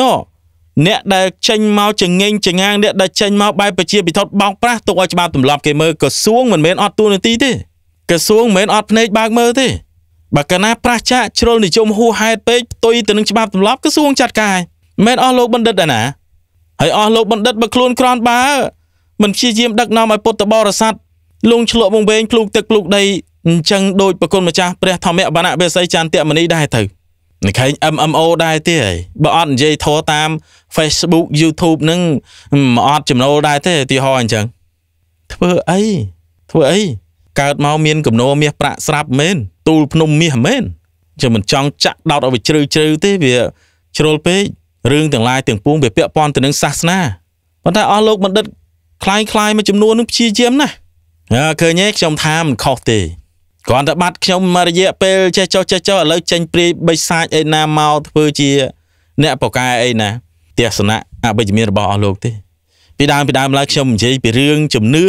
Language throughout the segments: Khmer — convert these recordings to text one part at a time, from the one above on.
ណូអ្នកដែលចេញមកចងេងចងាងអ្នកដែលចេញមកបែបប្រជាពិធដ្ឋបោកប្រាស់ទុកឲ្យច្បាប់ទម្លាប់គេមើលក្រសួងមិនមែនអត់ទួលនីតិទេក្រសួងមិនមែនអត់ភ្នែកបើកមើលទេបើកាលណាប្រះចាក់ជ្រុលនិយមហួហេតុពេកផ្ទុយទៅនឹងច្បាប់ទម្លាប់ក្រសួងចាត់ការមិនមែនអស់លោកបណ្ឌិតឯណាហើយអស់លោកបណ្ឌិតបើខ្លួនក្រន់បើមិនព្យាយាមដឹកនាំឲ្យពុទ្ធបរិស័ទលងឆ្លក់វងវែងភ្លូកទឹកភ្លូកដីអញ្ចឹងដោយប្រគុណម្ចាស់ព្រះធម្មវណ្ណៈវេស័យចន្ទមនីដែរទៅនឹងឃើញ MMO ដែរទេហើយបើអត់និយាយធរតាម Facebook YouTube ហ្នឹងមិនអត់ចំណូលដែរទេឧទាហរណ៍អញ្ចឹងធ្វើអីធ្វើអីកើតមកមានកំណោមាសប្រាក់ស្រាប់មែនទូលភ្នំមាសមែនចឹងមិនចង់ចាក់ដោតឲ្យវាជ្រៅជ្រៅទេវាជ្រុលពេករឿងទាំងឡាយទាំងពួងវាពាក់ព័ន្ធទៅនឹងសាសនាប៉ុន្តែអស់លោកបណ្ឌិតคล้ายៗមួយចំនួននឹងព្យាយាមណាស់ឃើញទេខ្ញុំថាមិនខុសទេគ្រាន់តែបាត់ខ្ញុំមករយៈពេលចេះចុះចេះចុះឥឡូវចេញព្រាយបិសាចអីណាមកធ្វើជា អ្នកបកកែអីណាទស្សនៈអវិជ្ជមានរបស់អស់លោកទេពីដើមពីដើមឡើយខ្ញុំនិយាយពីរឿងជំនឿ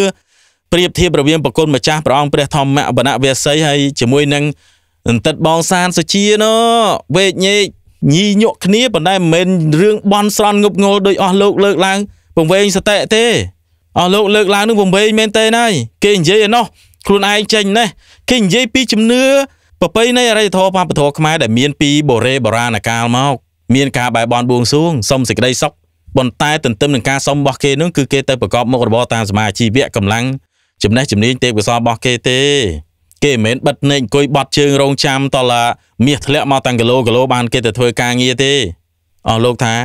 ប្រៀបធៀបរវាងប្រគុណម្ចាស់ព្រះអង្គព្រះធម្មវណ្ណវេស័យហើយជាមួយនឹងអន្តិតបងសានសុជាណវេកញេកញីញក់គ្នាប៉ុន្តែមិនមែនរឿងបន់ស្រន់ងប់ងល់ដោយអស់លោកលើកឡើង ពងវែងសតិទេអស់លោកលើកឡើងនឹងពងវែងមែនទេណៃគេនិយាយឯណោះខ្លួនឯងចេញណេះគេនិយាយពីជំនឿប្រពៃណីអរិយធម៌វប្បធម៌ខ្មែរដែលមានពីបុរេបុរាណកាលមកមានការបែបបនបួងសួងសុំសេចក្តីសុខប៉ុន្តែទន្ទឹមនឹងការសុំរបស់គេនោះគឺគេទៅប្រកបមុខរបរតាមសមាជីវៈកម្លាំងចំណេះជំនាញទេពកោសលរបស់គេទេគេមិនមែនបិទនេកអង្គុយបត់ជើងរងចាំតឡាមាសធ្លាក់មកតាំងគីឡូគីឡូបានគេទៅធ្វើការងារទេអស់លោកថា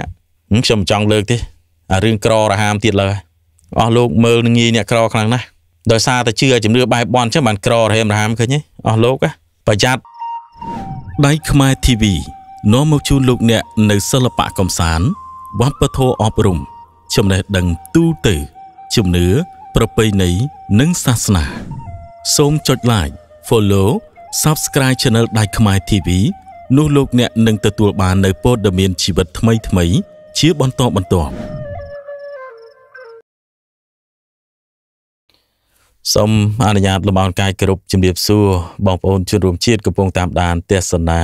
ខ្ញុំមិនចង់លើកទេអារឿងក្ររហាមទៀតឡើយអស់លោកមើលងាយអ្នកក្រខ្លាំងណាស់ដោយសារតែជឿជំនឿបែបបន់ចឹងបានក្ររហេមរហាមឃើញទេអស់លោកប្រយ័ត្នដៃខ្មែរ TV នាំមកជូនលោកអ្នក នៅសិល្បៈកំសាន្តវប្បធម៌អប់រំ ចំណេះដឹងទូទៅជំនឿប្រពៃណីនិងសាសនា សូមចុច like follow subscribe channel ដៃខ្មែរ TV នោះលោកអ្នកនឹងទទួលបាននៅព័ត៌មានជីវិតថ្មីៗជាបន្តបន្ទាប់សូមអនុញ្ញាតលំអរកាយគ្រប់ជំរាបសួរបងប្អូនជនរួមជាតិកំពុងតាមដានទស្សនា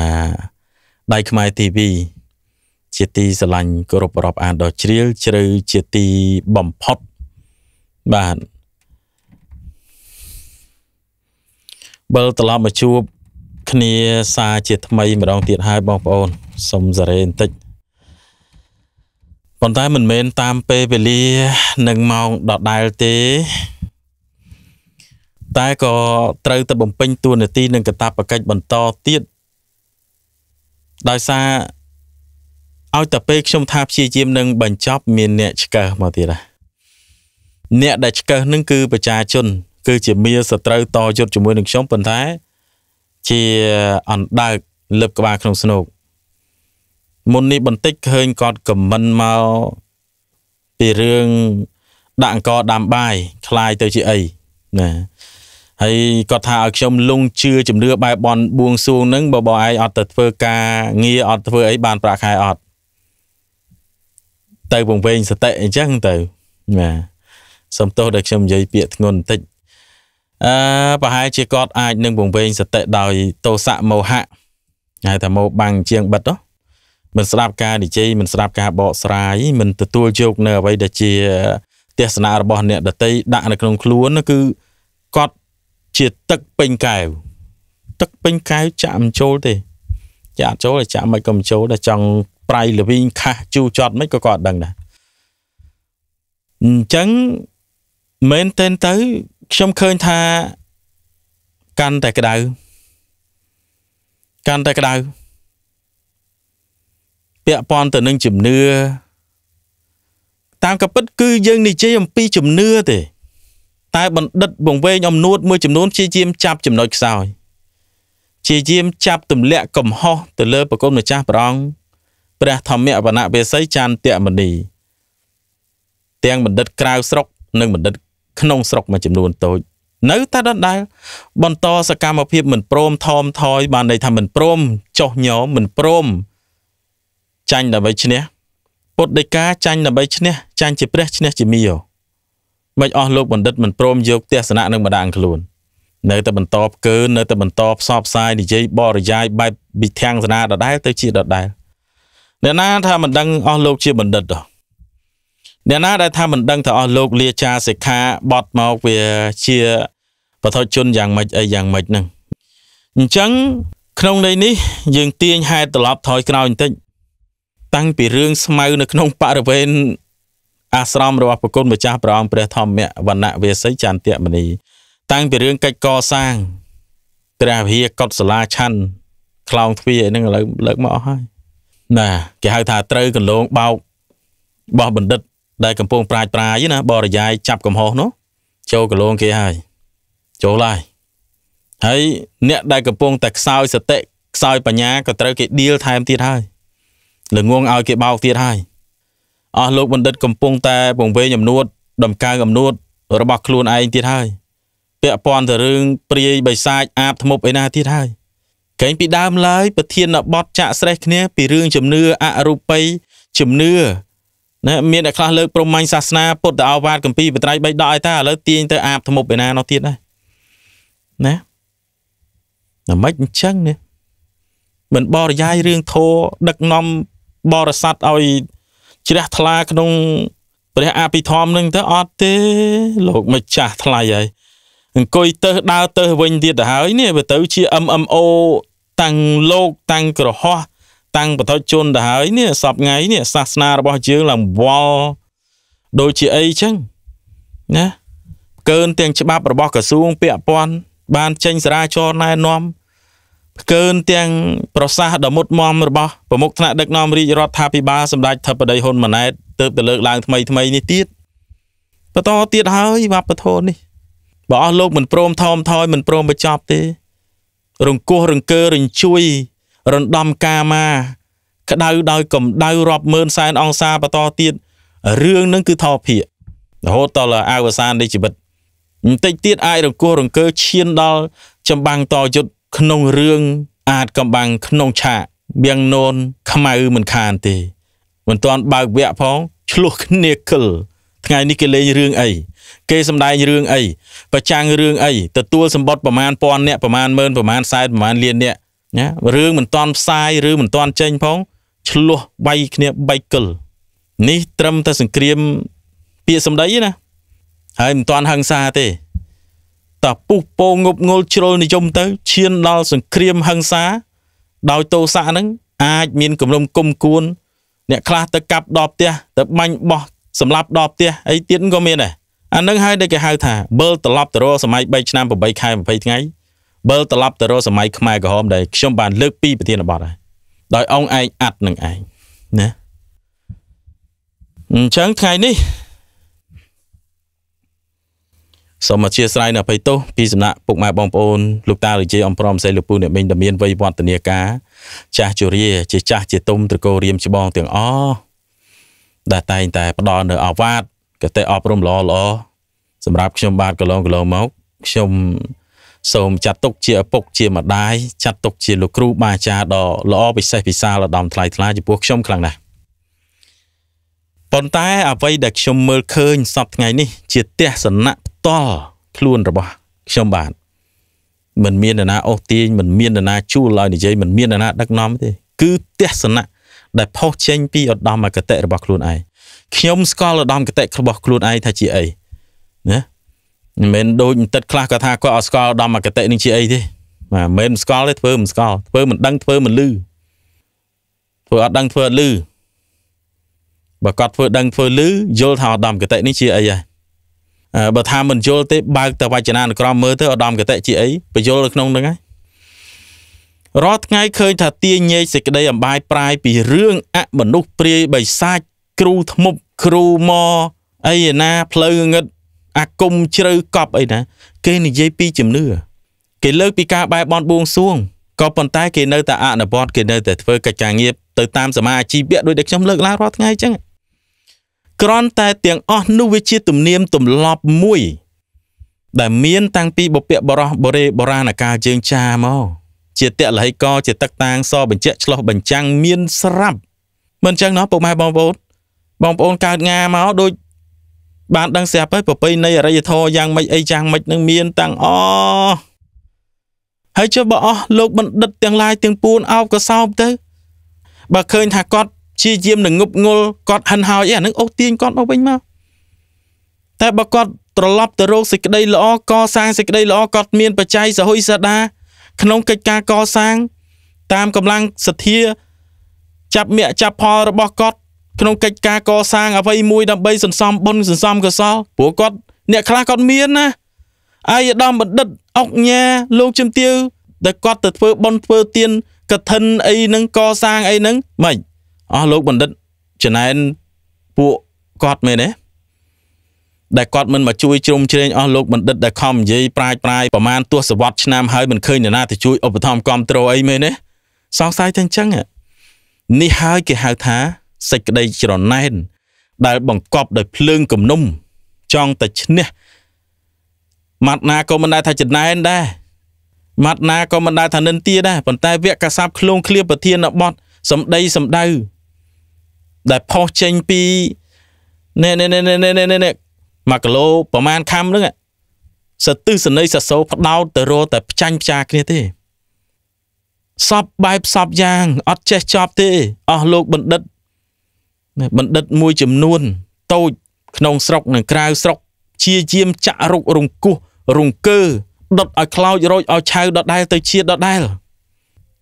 ដៃខ្មែរ TV ជាទីស្រឡាញ់គោរពរាប់អានដ៏ជ្រាលជ្រៅជាទីបំផុតបាទបើត្រឡប់មកជួប គ្នាសារជាថ្មីម្ដងទៀតហើយបងប្អូនសូមសរេបន្តិចប៉ុន្តែមិនមែនតាមពេលវេលានិងម៉ោងដដែលទេតែក៏ត្រូវតែបំពេញតួនាទីនិងកាតព្វកិច្ចបន្តទៀតដោយសារឲ្យតែពេលខ្ញុំថាព្យាយាមនឹងបញ្ចប់មានអ្នកឆ្កឹះមកទៀតណាអ្នកដែលឆ្កឹះនឹងគឺប្រជាជន គឺជាមាសត្រូវតយុទ្ធជាមួយនឹងខ្ញុំប៉ុន្តែជាអណ្ដើកលើបក្បាលក្នុងស្នោកមុននេះបន្តិចឃើញគាត់ខមមិនមកពីរឿងដាក់អង្គដាំបាយคลายទៅជាអីណាហើយគាត់ថាឲ្យខ្ញុំលងជឿជំនឿបែបបនបួងសួងហ្នឹងបើបងឯងអត់ទៅធ្វើការងារអត់ធ្វើអីបានប្រាក់ខែអត់ទៅពង្វែងសតិអញ្ចឹងទៅបាទសុំទោសដែលខ្ញុំនិយាយពាក្យធ្ងន់បន្តិចអឺប្រហែលជាគាត់អាចនឹងពង្វែងសតិដោយទោសៈមោហៈហៅថាមោបាំងជាងបិទហ៎មិនស្ដាប់ការនិយាយមិនស្ដាប់ការបកស្រាយមិនទទួលយកនៅអ្វីដែលជាទេសនារបស់អ្នកដតីដាក់នៅក្នុងខ្លួនគឺជាទឹកពេញកែវទឹកពេញកែវចាក់មិនចូលទេចាក់ចូលចាក់មិនក៏មិនចូលតែចង់ប្រៃលវីងខាស់ជូរចត់មិនក៏គាត់ដឹងដែរអញ្ចឹងមែនតែនទៅខ្ញុំឃើញថាកាន់តែក្តៅកាន់តែក្តៅពាក់ព័ន្ធទៅនឹងជំនឿតាមកពិតគឺយើងនិយាយអំពីជំនឿទេតែបណ្ឌិតវង្វេងអំនួតមួយចំនួនព្យាយាមចាប់ចំណុចខ្សោយព្យាយាមចាប់ទម្លាក់កំហុសទៅលើប្រគុណម្ចាស់ព្រះអង្គព្រះធម្មវណ្ណវេសីចន្ទមនីទាំងបណ្ឌិតក្រៅស្រុក និងបណ្ឌិតក្នុងស្រុកមួយចំនួនតូចនៅតែដដែលបន្តសកម្មភាពមិនព្រមថមថយបានន័យថាមិនព្រមចោះញោមមិនព្រមចាញ់ដើម្បីឈ្នះពុទ្ធដីកាចាញ់ដើម្បីឈ្នះ ចាញ់ជាព្រះឈ្នះជាមីយោមិនអស់លោកបណ្ឌិតមិនព្រមយកទស្សនៈនឹងម្ដងខ្លួននៅតែបន្តផ្កើនៅតែបន្តផ្សព្វផ្សាយនិយាយបរិយាយបែបវិធាំងសនាដដែលទៅជាដដែលអ្នកណាថាមិនដឹងអស់លោកជាបណ្ឌិតដល់អ្នកណាដែលថាមិនដឹងថាអស់លោកលាចាសិក្ខាបត់មកវាជាបទជនយ៉ាងម៉េចអីយ៉ាងម៉េចហ្នឹងអញ្ចឹងក្នុងន័យនេះ យើងទាញហេតុត្រឡប់ថយក្រោយបន្តិចតាំងពីរឿងស្មៅនៅក្នុងបរិវេណអាស្រមរបស់ប្រគុណម្ចាស់ព្រះអង្គព្រះធម្មវណ្ណវេសីចន្ទមនីតាំងពីរឿងកិច្ចកសាងត្រាវិកុតសាលាឆាន់ខ្លោងទ្វារហ្នឹងឥឡូវលើកមកអស់ហើយណាគេហៅថាត្រូវកន្លងបោកបោះបណ្ឌិត ដែលកំពុងប្រាជ្ញប្រាយណាបរិយាយចាប់កំហុសនោះ ចូលកន្លងគេហើយចូលហើយហើយអ្នកដែលកំពុងតែខ្សោយសតិខ្សោយបញ្ញាក៏ត្រូវ គេឌីលថែមទៀតហើយល្ងងឲ្យគេបោកទៀតហើយអស់លោកបណ្ឌិតកំពុងតែពង្វេងអំនួតដំកើងអំនួតរបស់ខ្លួនឯងទៀតហើយពាក់ព័ន្ធទៅរឿងព្រាយបិសាចអាបធ្មប់ឯណាទៀតហើយកេងពីដើមឡើយប្រធានបទចាក់ស្រេះគ្នាពីរឿងជំនឿអរូបីជំនឿណាមានតែខ្លះលើកប្រមាញ់សាសនាពុទ្ធអាវាទកម្ពីបត្រៃ3ដកឯតាឥឡូវទាញទៅអាបធ្មប់ឯណានោះទៀតដែរណាណាមិនអញ្ចឹងនេះមិនបរិយាយរឿងធោដឹកនាំបរិស័ទឲ្យជ្រះថ្លាក្នុងព្រះអភិធម្មនឹងទៅអត់ទេលោកម្ចាស់ថ្លៃហើយអង្គុយទៅដើរទៅវិញទៀតទៅហើយនេះវាទៅជា MMO តាំងលោកតាំងក្រហោះតាំងបទជនទៅហើយនេះសពថ្ងៃនេះសាសនារបស់យើងឡើងវល់ដូចជាអីចឹងណាកើនទាំងច្បាប់របស់ក្រសួងពាក់ព័ន្ធបានចេញសារាចរណែនាំផ្កើនទាំងប្រសាសន៍ដ៏មុតមមរបស់ប្រមុខថ្នាក់ដឹកនាំរាជរដ្ឋាភិបាលសម្ដេចធិបតីហ៊ុនម៉ាណែតទើបទៅលើកឡើងថ្មីថ្មីនេះទៀតបន្តទៀតហើយវប្បធម៌នេះបើអស់លោកមិនព្រមថមថយមិនព្រមបញ្ចប់ទេ រង្គោះរង្គើរញ្ជួយរំដំកាមាក្តៅដោយកម្ដៅរាប់ម៉ឺនសែនអង្សាបន្តទៀតរឿងនឹងគឺថោភាករហូតដល់អាវសាននៃជីវិតបន្តិចទៀតអាចរង្គោះរង្គើឈានដល់ចម្បាំងតយុទ្ធក្នុងរឿងអាចកំបាំងក្នុងឆាកបៀងនូនខ្មៅមិនខានទេមិនទាន់បើកវគ្គផងឆ្លោះគ្នាគិលថ្ងៃនេះគេលេងរឿងអីគេសម្ដែងរឿងអីប្រចាំងរឿងអីទទួលសម្បត្តិប្រមាណពាន់អ្នកប្រមាណម៉ឺនប្រមាណសែនប្រមាណលានអ្នកណារឿងមិនតាន់ផ្សាយឬមិនតាន់ចេញផង ឆ្លោះបៃគ្នាបៃកិលនេះត្រឹមតែសង្គ្រាមពាក្យសម្ដីណាហើយមិនតាន់ហឹង្សាទេតែពុះពោងប់ងល់ជ្រុលនិយមទៅឈានដល់សង្គ្រាមហិង្សា ដោយតោសៈហ្នឹងអាចមានគម្រំគុំគួន អ្នកខ្លះទៅកាប់ដល់ផ្ទះទៅបាញ់បោះសម្លាប់ដល់ផ្ទះអីទៀតក៏មានដែរអានឹងហើយដែលគេហៅថាបើត្រឡប់ទៅរកសម័យ3ឆ្នាំ8ខែ20ថ្ងៃបើត្រឡប់ទៅរកសម័យខ្មែរក្រហមដែលខ្ញុំបានលើកពីប្រធានបទហើយដោយអង្គឯងអាត់នឹងឯងណាអញ្ចឹងថ្ងៃនេះសូមអធិស្ឋានអភ័យទោសពីសំណាក់ពុកម៉ែបងប្អូនលោកតាលោកយាយអំប្រមសេលោកពូអ្នកមីងដែលមានវ័យវឌ្ឍនាការចាស់ជរាជាចាស់ជាទុំត្រកោរៀមច្បងទាំងអស់ដែលតែងតែផ្ដល់នៅអាវាតកតិអប់រំល្អល្អសម្រាប់ខ្ញុំបាទកន្លងកន្លងមកខ្ញុំសូមចាត់ទុកជាឪពុកជាម្ដាយចាត់ទុកជាលោកគ្រូបាអាចារ្យដ៏ល្អពិសេសពិសាលឧត្តមថ្លៃថ្លាចំពោះខ្ញុំខ្លាំងណាស់ប៉ុន្តែអ្វីដែលខ្ញុំមើលឃើញសពថ្ងៃនេះជាទស្សនៈតល់ខ្លួនរបស់ខ្ញុំបាទមិនមាននរណាអូសទាញមិនមាននរណាជួលឲ្យនិយាយមិនមាននរណា ដឹកនាំទេគឺទស្សនៈដែលផុសចេញពីឧត្តមគតិរបស់ខ្លួនឯងខ្ញុំស្គាល់ឧត្តមគតិរបស់ខ្លួនឯងថាជាអីណាមិនមែនដូចមិនទឹកខ្លះគាត់ថាគាត់អត់ស្គាល់ឧត្តមគតិនឹងជាអីទេបាទមិនស្គាល់ទេធ្វើមិនស្គាល់ធ្វើមិនដឹងធ្វើមិនលឺធ្វើអត់ដឹងធ្វើអត់លឺបើគាត់ធ្វើដឹងធ្វើលឺយល់ថាឧត្តមគតិនេះជាអីហើយបើថាមិនយល់ទេបើកតែវចនានុក្រមមើលទៅឧត្តមគតិជាអីបញ្យល់នៅក្នុងហ្នឹងហើយរាល់ថ្ងៃឃើញថាទាញែកសេចក្តីអំបាយប្រាយពីរឿងអមនុស្សព្រាយបិសាចគ្រូធ្មប់គ្រូមកអីណាផ្លូវងឹតអាគមជ្រៅកប់អីណាគេនិយាយពីជំនឿគេលើកពីការបែបបន់បួងសួងក៏ប៉ុន្តែគេនៅតែអនុវត្តគេនៅតែធ្វើកិច្ចការងារទៅតាមសមាជីវៈដោយដែលខ្ញុំលើកឡើងរាល់ថ្ងៃអញ្ចឹងគ្រាន់តែទាំងអស់នោះវាជាទំនៀមទម្លាប់មួយ ដែលមានតាំងពីបុព្វបរោះបុរេបុរាណកាលជើងចាមកជាតលហិកជាទឹកតាងសបញ្ជាក់ឆ្លោះបញ្ចាំងមានស្រាប់មិនចឹងណោះពុកម៉ែបងប្អូនបងប្អូនកើតងាមកដូចបានដឹងស្រាប់ហើយប្រពៃណីអរិយធម៌យ៉ាងម៉េចអីយ៉ាងម៉េចនឹងមានទាំងអស់ហើយចុះបើអស់លោកបណ្ឌិតទាំងឡាយទាំងពួនអោបក៏សោបទៅបើឃើញថាគាត់ព្យាយាមនឹងងប់ងល់គាត់ហិនហោចអីអានឹងអូសទាញគាត់មកវិញមកតែបើគាត់ត្រឡប់ទៅរកសេចក្តីល្អកសាងសេចក្តីល្អគាត់មានបច្ច័យសហុយសដាក្នុងកិច្ចការកសាង តាមកម្លាំងសទ្ធា ចាប់មាក់ចាប់ផលរបស់គាត់ ក្នុងកិច្ចការកសាងអ្វីមួយដើម្បីសន្សំបុណ្យសន្សំកុសលព្រោះគាត់អ្នកខ្លះគាត់មានណាអាយឧត្តមបណ្ឌិតអុកញ៉ាលោកជំទាវដែលគាត់ទៅធ្វើបុណ្យធ្វើទានកឋិនអីហ្នឹងកសាងអីហ្នឹងមិនអស់លោកបណ្ឌិតចំណែនពួកគាត់មែនទេដែលគាត់មិនមកជួយជ្រោមជ្រែងអស់លោកបណ្ឌិតដែលខំនិយាយប្រាជ្ញប្រាយប្រមាណទស្សវត្សឆ្នាំហើយមិនឃើញនរណាទៅជួយឧបត្ថម្ភគ្រប់គ្រងអីមែនទេសង្ស័យតែអញ្ចឹងនេះហើយគេហៅថាសេចក្តីច្រណែនដែលបង្កប់ដោយភ្លើងគំនុំចង់តែឈ្នះម៉ាត់ណាក៏មិនដែលថាច្រណែនដែរម៉ាត់ណាក៏មិនដែលថានិន្ទា ដែរប៉ុន្តែវគ្គកសាប់ឃ្លងឃ្លៀបប្រធានបទសម្ដីសម្ដៅដែលផុសចេញពីណែណែណែណែណែណែណែ1គីឡូប្រហែលខាំហ្នឹងសត្វទិសន័យសសោផ្ដោតទៅរកតែផ្ចាញ់ផ្ចាគ្នាទេសពបែបសពយ៉ាងអត់ចេះចប់ទេអស់លោកបណ្ឌិតបណ្ឌិតមួយចំនួនតូចក្នុងស្រុកនិងក្រៅស្រុកជាជាមចាក់រុករង្គោះរង្គើដុតឲ្យខ្លោចរោចឲ្យឆៅដដែលទៅជាដដែល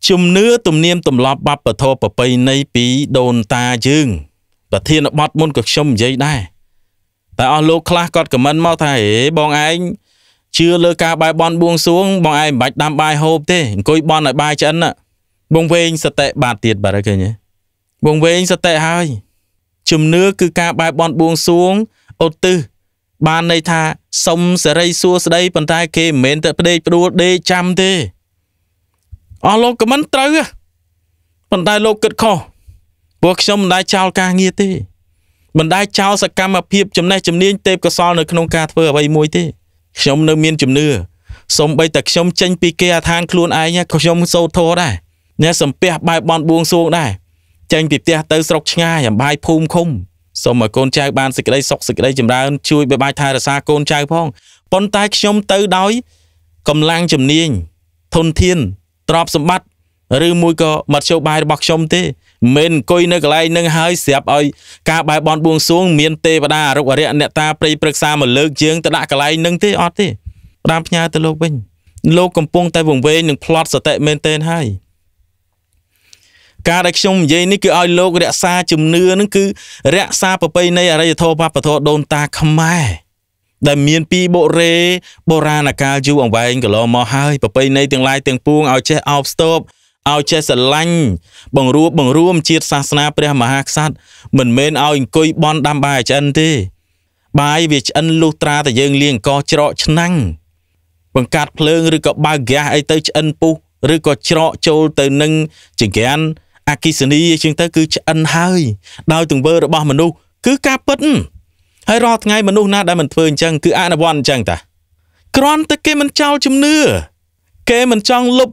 ជំនឿទំនៀមទម្លាប់បបធរប្រពៃណីពីដូនតាយើងប្រធានបទមុនក៏ខ្ញុំនិយាយដែរតែអស់លោកខ្លះគាត់ខមមិនមកថាហេបងឯងជឿលើការបាយបន់បួងសួងបងឯងមិនបាច់ដាំបាយហូបទេអង្គុយបន់ឲ្យបាយឆ្អិនបងវែងសតិបាទទៀតបាទឃើញទេបងវែងសតិហើយជំនឿគឺការបាយបន់បួងសួងឧទ្ទិសបានន័យថាសុំសេរីសួស្តីប៉ុន្តែគេមិនមែនតែផ្ដេកផ្ដួលដេកចាំទេអស់លោកក៏មិនត្រូវប៉ុន្តែលោកគិតខុសពួកខ្ញុំមិនដែលចោលការងារទេមិនដែលចោលសកម្មភាពចំណេះជំនាញទេពកោសលនៅក្នុងការធ្វើអ្វីមួយទេខ្ញុំនៅមានជំនឿសូម្បីតែខ្ញុំចេញ ពីគេអាឋានខ្លួនឯងក៏ខ្ញុំសោធរដែរអ្នកសំពះបែបបន់បួងសួងដែរចេញពីផ្ទះទៅស្រុកឆ្ងាយអំបាយភូមិឃុំសូមឲ្យកូនចៅបានសេចក្តីសុខសេចក្តីចម្រើន ជួយបបាយថែរក្សាកូនចៅផងប៉ុន្តែខ្ញុំទៅដោយកម្លាំងជំនាញធនធានទ្រព្យសម្បត្តិឬមួយក៏មធ្យោបាយរបស់ខ្ញុំទេមិនអង្គុយនៅកន្លែងនឹងហើយស្រាប់ឲ្យការបែបបនបួងសួងមានទេវតាអរុគអរិយអ្នកតាព្រៃព្រឹក្សាមកលើកជើងទៅដាក់កន្លែងនឹងទេអត់ទេផ្ដាំផ្ញើទៅលោកវិញលោកកំពុង តែវង្វេងនឹង plot សតិមែនទែនហើយការដែលខ្ញុំនិយាយនេះគឺឲ្យលោករក្សាជំនឿនឹងគឺរក្សាប្រពៃណីអរិយធម៌វប្បធម៌ដូនតាខ្មែរដែលមានពីបុរេបុរាណកាលយូរអង្វែងកន្លងមកហើយប្រពៃណីទាំងឡាយទាំងពួងឲ្យចេះអោបស្ទប់ឲ្យចេះស្រឡាញ់បង្រួបបង្រួមជាតិសាសនាព្រះមហាក្សត្រមិនមែនឲ្យអង្គុយបន់ដាំបាយឆ្អិនទេបាយវាឆ្អិនលុះត្រាតែយើងលាងកោច្រកឆ្នាំងបង្កាត់ភ្លើងឬក៏បើកហ្គាសអីទៅឆ្អិនពុះឬក៏ច្រកចូលទៅនឹងចង្ក្រានអកិសនីជាងទៅគឺឆ្អិនហើយ ដោយទង្វើរបស់មនុស្សគឺការពិតហ្នឹងហើយរាល់ថ្ងៃមនុស្សណាដែលមិនធ្វើអញ្ចឹងគឺអនុវត្តអញ្ចឹងតាគ្រាន់តែគេមិនចោលជំនឿគេមិនចង់លុប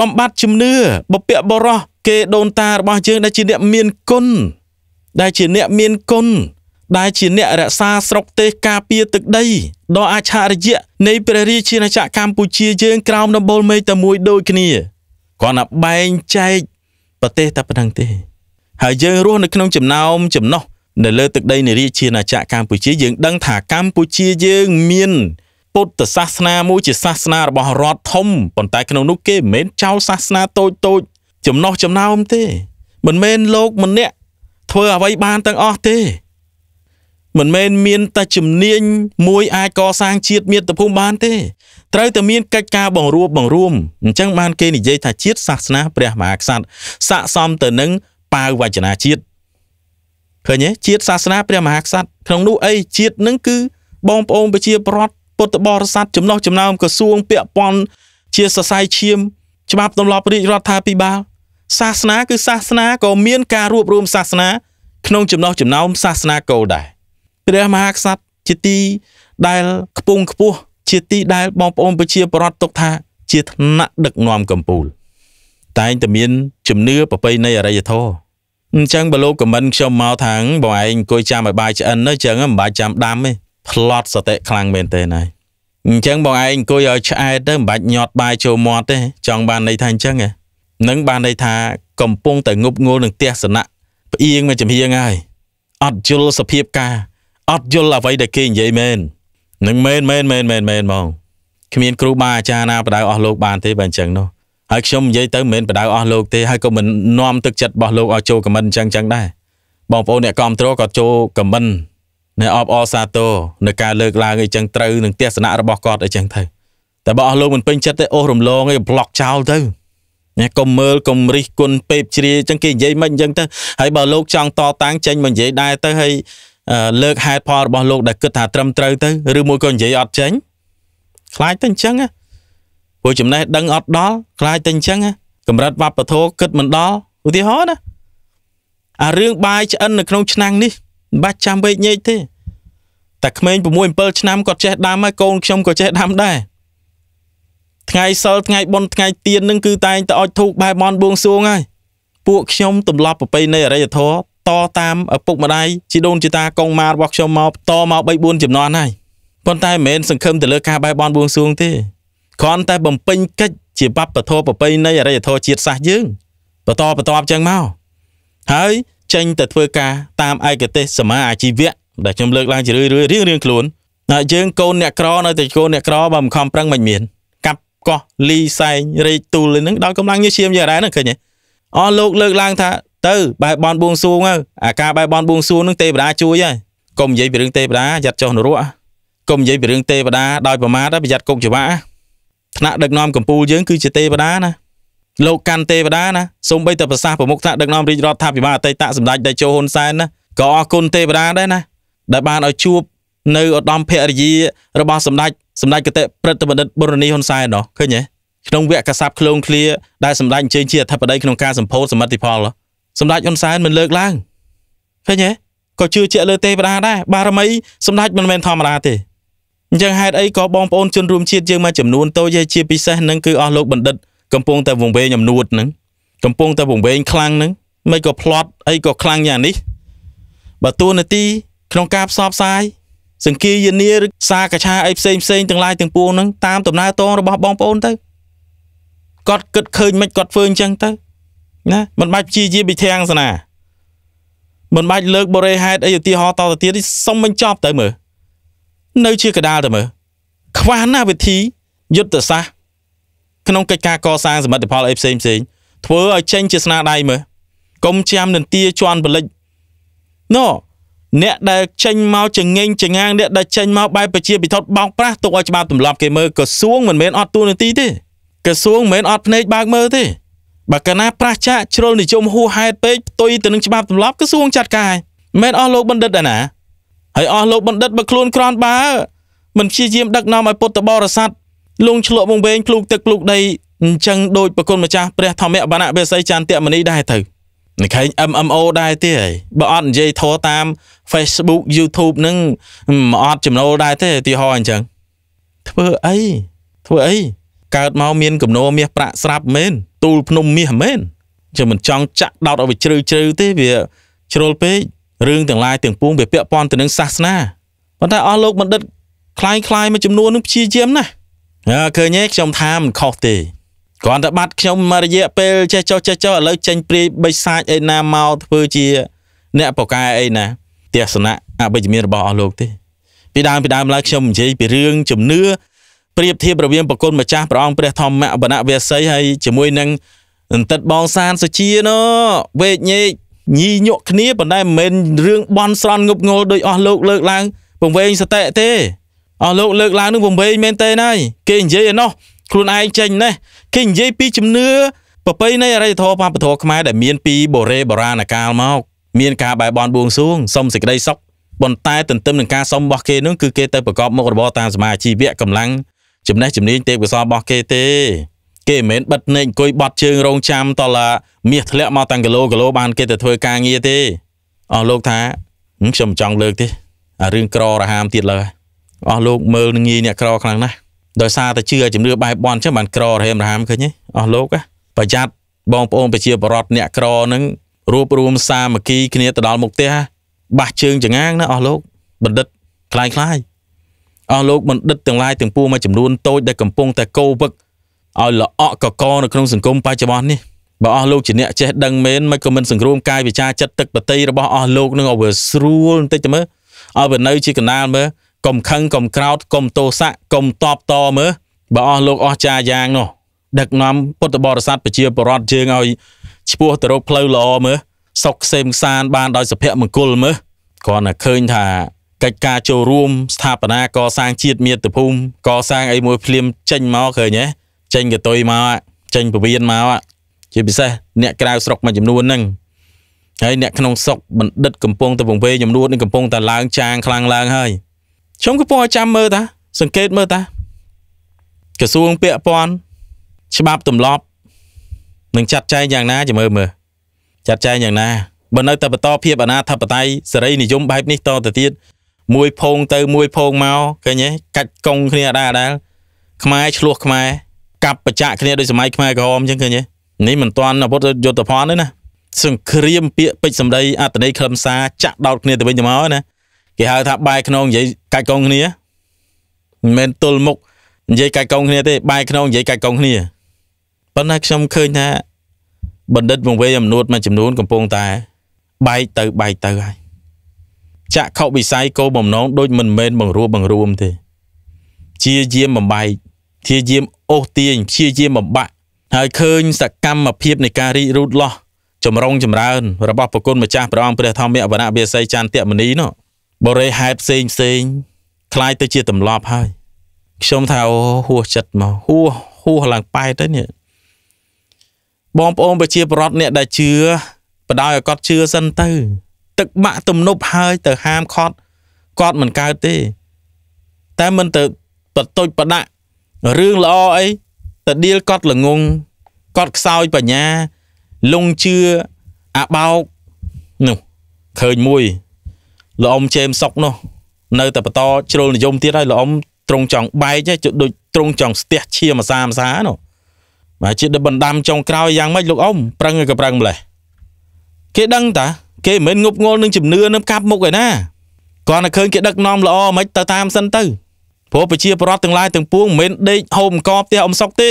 បំបត្តិជំនឿបពៈបរោះគេដូនតារបស់យើងដែលជាអ្នកមានគុណដែលជាអ្នកមានគុណដែលជាអ្នករក្សាស្រុកទេសការពារទឹកដីដ៏អច្ឆរិយៈនៃព្រះរាជាណាចក្រកម្ពុជាយើងក្រោមដំបូលមេឃតែមួយដូចគ្នាគ្រាន់តែបែងចែកប្រទេសតែប៉ុណ្្នឹងទេហើយយើងរស់នៅក្នុងចំណោមចំណោះនៅលើទឹកដីនៃរាជាណាចក្រកម្ពុជាយើងដឹងថាកម្ពុជាយើងមានពុទ្ធសាសនាមួយជាសាសនារបស់រដ្ឋធំប៉ុន្តែក្នុងនោះគេមិនមែនចោលសាសនាតូចតូចចំណោះចំណោមទេ មិនមែនលោកម្នាក់ធ្វើអ្វីបានទាំងអស់ទេមិនមែនមានតែជំនាញមួយអាចកសាងជាតិមាតុភូមិបានទេត្រូវតែមានកិច្ចការបង្រួបបង្រួមអញ្ចឹងបានគេនិយាយថាជាតិសាសនាព្រះមហាក្សត្រស័ក្តិសមទៅនឹងបាវវចនាជាតិឃើញទេជាតិសាសនាព្រះមហាក្សត្រក្នុងនោះអីជាតិនឹងគឺបងប្អូនប្រជាប្រដ្ឋពុទ្ធបរិស័ទចំណោះចំណោមក្រសួងពាក់ព័ន្ធជាសរសៃឈាម ច្បាប់ទម្លាប់រាជរដ្ឋាភិបាលសាសនាគឺសាសនាក៏មានការរួបរวมសាសនាក្នុងចំណោះចំណោមសាសនាគោលដែរព្រះមហាក្សត្រជាទីដែលខ្ពង់ខ្ពស់ជាទីដែលបងប្អូនប្រជាប្រដ្ឋទុកថាជាឋានៈដឹកនាំកម្ពុជាតែងតែមានជំនឿប្រពៃណីអរិយធម៌អញ្ចឹងបើលោកខមមិនខ្ញុំមកថាបងឯងអង្គុយចាំឲ្យបាយឆ្អិនទៅអញ្ចឹងមិនបាច់ចាំដាំទេផ្លត់សតិខ្លាំងមែនទេណាអញ្ចឹងបងឯងអង្គុយឲ្យឆ្អែតទៅមិនបាច់ញាត់បាយចូលមាត់ទេ ចង់បានន័យថាអញ្ចឹងហ្នឹងបានន័យថាកំពុងតែងប់ងល់នឹងទស្សនៈផ្អៀងមកចំហៀងហើយអត់យល់សភាពការអត់យល់អ្វីដែលគេនិយាយមែននឹងមែនមែនមែនមែនមែនហ្មងគ្មានគ្រូបាអាចារ្យណាបដៅអស់លោកបានទេបើអញ្ចឹងនោះហើយខ្ញុំនិយាយទៅមិនមែនបដៅអស់លោកទេហើយក៏មិននាំទឹកចិត្តរបស់លោកឲ្យចូលខមមិនអញ្ចឹងអញ្ចឹងដែរបងប្អូនអ្នកគ្រប់គ្រងក៏ចូលខមមិននៅអបអសាទរនៅការលើកឡើងអីចឹងត្រូវនឹងទស្សនៈរបស់គាត់អីចឹងទៅតែបើអស់លោកមិនពេញចិត្តទេអូសរំលងអីប្លុកចោលទៅអ្នកកុំមើលកុំរិះគន់ពេបជ្រាអញ្ចឹងគេនិយាយមិនអញ្ចឹងទៅហើយបើលោកចង់តតាំងចេញមកនិយាយដែរទៅហើយលើកហេតុផលរបស់លោកដែលគិតថាត្រឹមត្រូវទៅឬមួយក៏និយាយអត់ចេញខ្លាចទៅអញ្ចឹងណាព្រោះចំណេះដឹងអត់ដល់ខ្លាចតែអញ្ចឹងកម្រិតវប្បធម៌គិតមិនដល់ឧទាហរណ៍ណាអារឿងបាយឆ្អិននៅក្នុងឆ្នាំងនេះមិនបាច់ចាំវេកញែកទេតែក្មេង6 7ឆ្នាំគាត់ចេះដាំហើយកូនខ្ញុំក៏ចេះដាំដែរថ្ងៃសិលថ្ងៃបុណ្យថ្ងៃទៀននឹងគឺតែងតែអុជធូបបែបបនបួងសួងហើយពួកខ្ញុំទម្លាប់ប្រពៃណីអរិយធម៌តតាមឪពុកម្ដាយជីដូនជីតាកងម៉ារបស់ខ្ញុំមកតមក3 4ចំនួនហើយប៉ុន្តែមិនមែនសង្ឃឹមទៅលើការបែបបនបួងសួងទេគ្រាន់តែបំពេញកិច្ចជាបព្វធម៌ប្រពៃណីអរិយធម៌ជាតិសាសយើងបន្តបន្តចឹងមកហើយចេញទៅធ្វើការតាមឯកទេសសមាអាជីវៈដែលខ្ញុំលើកឡើងជារឿយរឿយរៀងរៀងខ្លួនយើងកូនអ្នកក្រនៅតែកូនអ្នកក្របើមិនខំប្រឹងមិនមាន កាប់កោះលីសែងរេកទូលនឹងដល់កម្លាំងញើសឈាមយ៉ាងដែរហ្នឹងឃើញទេអស់លោកលើកឡើងថាទៅបែបបនបួងសួងអាការបែបបនបួងសួងនឹងទេវតាជួយហើយកុំនិយាយពីរឿងទេវតាយ៉ាត់ចុះនរកកុំនិយាយពីរឿងទេវតាដោយប្រមាថប្រយ័ត្នគុកច្បាប់ថ្នាក់ដឹកនាំកម្ពុជាយើងគឺជាទេវតាណាលោកកាន់ទេវតាណាសូម្បីតែប្រសាសប្រមុខថ្នាក់ដឹកនាំរាជរដ្ឋាភិបាលអតីតសម្ដេចតេជោហ៊ុនសែនណាក៏អរគុណទេវតាដែរណាដែលបានឲ្យជួប នៅឧត្តមភរិយារបស់សម្ដេចសម្ដេចកតេព្រឹទ្ធបណ្ឌិតបុរនីហ៊ុនសែនណោះឃើញទេក្នុងវគ្គកសាប់ឃ្លោងឃ្លាដែលសម្ដេចអញ្ជើញជាអធិបតីក្នុងការសម្ពោធសមិទ្ធផលសម្ដេចហ៊ុនសែនមិនលើកឡើងឃើញទេក៏ជឿជាក់លើទេវតាដែរបារមី សម្ដេចមិនមែនធម្មតាទេអញ្ចឹងហេតុអីក៏បងប្អូនជនរួមជាតិយើងមួយចំនួនតូចហើយជាពិសេសនឹងគឺអស់លោកបណ្ឌិតកំពុងតែវង្វេងអំនួតនឹងកំពុងតែវង្វេងខ្លាំងនឹងមិនក៏ផ្្លត់អីក៏ខ្លាំងយ៉ាងនេះបើតួនាទីក្នុងការផ្សព្វផ្សាយសង្គីយានីឬសារកាឆាអីផ្សេងផ្សេងទាំងឡាយទាំងពួងហ្នឹងតាមដំណើរតងរបស់បងប្អូនទៅគាត់គិតឃើញមិនគាត់ធ្វើអញ្ចឹងទៅណាមិនបាច់ព្យាយាមពិធាំងសណាមិនបាច់លើកបរិហេតុអីឧទាហរណ៍តទៅទៀតសុំបញ្ចប់ទៅមើលនៅជាកដាលទៅមើលខ្វះណាវិធីយុទ្ធសាស្ត្រក្នុងកិច្ចការកសាងសមិទ្ធផលអីផ្សេងផ្សេងធ្វើឲ្យចេញជាស្នាដៃមើលកុំចាំនន្ទាជន់បលិចណូអ្នកដែលចេញមកចងេងចងាងអ្នកដែលចេញមកបែបប្រជាពិធដ្ឋបោកប្រាស់ទុកឲ្យច្បាប់ទម្លាប់គេមើលក្រសួងមិនមែនអត់ទួលនីតិទេក្រសួងមិនមែនអត់ភ្នែកបើកមើលទេបើកាលណាប្រះចាកជ្រុលនិយមហួសហេតុពេកផ្ទុយទៅនឹងច្បាប់ទម្លាប់ក្រសួងចាត់ការមិនអស់លោកបណ្ឌិតអាណាហើយអស់លោកបណ្ឌិតបើខ្លួនក្រន់បើមិនព្យាយាមដឹកនាំឲ្យពុទ្ធបរិស័ទលងឆ្លក់វងវែងភ្លូកទឹកភ្លូកដីអញ្ចឹងដោយប្រគុណម្ចាស់ព្រះធម្មបណ្ណវេស័យចន្ទមនីដែរទៅនឹងខេង MMO ដែរទេហើយបើអត់និយាយធေါ်តាម Facebook YouTube នឹងមិនអត់ចំណូលដែរទេឧទាហរណ៍អញ្ចឹងធ្វើអីធ្វើអីកើតមកមានកំណោមាសប្រាក់ស្រាប់មែនទូលភ្នំមាសមែនចាំមិនចង់ចាក់ដោតឲ្យវាជ្រៅជ្រៅទេវាជ្រុលពេករឿងទាំងឡាយទាំងពួងវាពាក់ព័ន្ធទៅនឹងសាសនាប៉ុន្តែអស់លោកបណ្ឌិតคล้ายคล้ายមួយចំនួននឹងព្យាយាមណាស់ឃើញទេខ្ញុំថាមិនខុសទេគ្រាន់តែបាត់ខ្ញុំមករយៈពេលចេះចុះចេះចុះឥឡូវចេញព្រាយបិសាចឯណាមកធ្វើជា អ្នកបកែអីណាទស្សនៈអបិជ្ជមានរបស់អស់លោកទេពីដើមពីដើមឡើយខ្ញុំនិយាយពីរឿងជំនឿប្រៀបធៀបរវាងប្រគុណម្ចាស់ព្រះអង្គព្រះធម្មវណ្ណវេសីហើយជាមួយនឹងអន្តិតបងសានសុជាណូវេជ្ញេកញីញក់គ្នាប៉ុន្តែមិនមែនរឿងបន់ស្រន់ងប់ងល់ដោយអស់លោកលើកឡើងពង្វែងសតិទេអស់លោកលើកឡើងនឹងពង្វែងមែនទេណៃគេនិយាយឯណោះខ្លួនឯងចេញណេះគេនិយាយពីជំនឿប្រពៃណីអរិយធម៌វប្បធម៌ខ្មែរដែលមានពីបុរេបុរាណកាលមកមានការបែបបន់បួងសួងសុំសេចក្តីសុខប៉ុន្តែទន្ទឹមនឹងការសុំរបស់គេនោះគឺគេទៅប្រកបមុខរបរតាមសមាជីវៈកម្លាំងចំណេះជំនាញទេពកោសលរបស់គេទេគេមិនមែនបិទភ្នែកអង្គុយបត់ជើងរងចាំតឡាមាសធ្លាក់មកតាំងគីឡូគីឡូបានគេទៅធ្វើការងារទេអស់លោកថាខ្ញុំចង់លើកទេអារឿងក្ររហាមទៀតលើអស់លោកមើលងាយអ្នកក្រខ្លាំងណាស់ដោយសារតែជឿជំនឿបែបបន់ចឹងបានក្ររហេមរហាមឃើញទេអស់លោកប្រយ័ត្នបងប្អូនប្រជាបរតអ្នកក្រនឹងរួបរวมសាមគ្គីគ្នាទៅដល់មុខផ្ទះបាស់ជើងចងាងណាអស់លោកបណ្ឌិតខ្លាយខ្លាយអស់លោកបណ្ឌិតទាំងឡាយទាំងពួងមួយចំនួនតូចដែលកំពុងតែកោវឹកឲ្យល្អក់កកនៅក្នុងសង្គមបច្ចុប្បន្ននេះបើអស់លោកជាអ្នកចេះដឹងមែនមិនក៏មិនសង្រួមកាយវិចារចិត្តទឹកបតីរបស់អស់លោកនឹងឲ្យវាស្រួលបន្តិចទៅមើលឲ្យវានៅជាកណាលមើលកុំខឹងកុំក្រោតកុំទោសៈកុំតបតមើលបើអស់លោកអស់ចាយ៉ាងនោះដឹកនាំពុទ្ធបរិស័ទប្រជាពលរដ្ឋយើងឲ្យឈ្មោះទៅរកផ្លូវល្អមើលសុខសេមសានបានដោយសុភមង្គលមើលគ្រាន់តែឃើញថាកិច្ចការចូលរួមស្ថាបនាកសាងជាតិមាតុភូមិកសាងអីមួយភ្លាមចេញមកឃើញទេចេញកតុយមកចេញពវៀនមកជាពិសេសអ្នកក្រៅស្រុកមួយចំនួនហ្នឹងហើយអ្នកក្នុងស្រុកបណ្ឌិតកំពុងតែវង្វេងចំនួននឹងកំពុងតែឡើងចាងខ្លាំងឡើងហើយខ្ញុំកំពុងឲ្យចាំមើលតាសង្កេតមើលតាក្រសួងពាក់ព័ន្ធច្បាប់ទម្លាប់នឹងចាត់ចែងយ៉ាងណាចាំមើលមើលចាត់ចែងយ៉ាងណាបើនៅតែបន្តភាពអាណាធិបតេយ្យសេរីនិយមបែប នេះតទៅទៀតមួយផោងទៅមួយផោងមកឃើញទេកាច់កុងគ្នាអដាដាលខ្មែរឆ្លោះខ្មែរកាប់បច្ចៈគ្នាដោយសម័យខ្មែរក្រហមអញ្ចឹងឃើញទេនេះមិនទាន់អាវុធយុទ្ធភ័ណ្ឌទេណាសង្គ្រាមពាក្យពេចសម្ដីអត្តន័យខ្លឹមសារចាក់ដោតគ្នាទៅវិញទៅមកណាគេហៅថាបាយខ្នងនិយាយកាច់កងគ្នាមិនមែនទល់មុខនិយាយកាច់កងគ្នាទេបាយខ្នងនិយាយកាច់កងគ្នាប៉ុន្តែខ្ញុំឃើញថាបណ្ឌិតវង្វេអំនួតមួយចំនួនកំពុងតែបែកទៅបែកទៅហើយចាក់ខុសវិស័យកោបំណងដូចមិនមែនបង្រួបបង្រួមទេ ជាយាមបំបែកព្យាយាមអូសទាញព្យាយាមបំបាក់ ហើយឃើញសកម្មភាពនៃការរីករូតលាស់ចម្រុងចម្រើនរបស់ប្រគុណម្ចាស់ព្រះអង្គព្រះធម្មវរៈវាស័យចន្ទមនីនោះបរិយហេតុផ្សេងផ្សេងคล้ายទៅជាទម្លាប់ហើយ ខ្ញុំថាអូហួសចិត្តមកហួសហួសឡើងប៉ែតទៅនេះបងប្អូនប្រជាពលរដ្ឋអ្នក ដែលជឿបដោយឲ្យគាត់ជឿសិនទៅ ទឹកបាក់ទំនប់ហើយទៅហាមខត់គាត់មិនកើតទេ តែមិនទៅបតុចបដាក់រឿងល្អអីតាដៀលកត់ល្ងងកត់ខ្សោយបញ្ញាលងជឿអាបោកនោះឃើញមួយលោកអ៊ំជេមសុកនោះ នៅតែបន្តជ្រុលនិយមទៀតហើយលោកអ៊ំត្រង់ចង់បែកហ្នឹងដូចត្រង់ចង់ស្ទះឈាមអាសាអាសានោះបាទជាដូចបណ្ដាំចុងក្រោយយ៉ាងម៉េចលោកអ៊ំប្រឹងក៏ប្រឹងម្លេះគេដឹង តា គេមិនមែនងប់ងល់នឹងជំនឿនឹងកាប់មុខឯណាគាត់តែឃើញគេដឹកនាំល្អមិនទៅតាមសិនទៅព្រោះប្រជាប្រដ្ឋទាំងឡាយទាំងពួងមិនមែនដេកហូបអង្គផ្ទះអំសុកទេ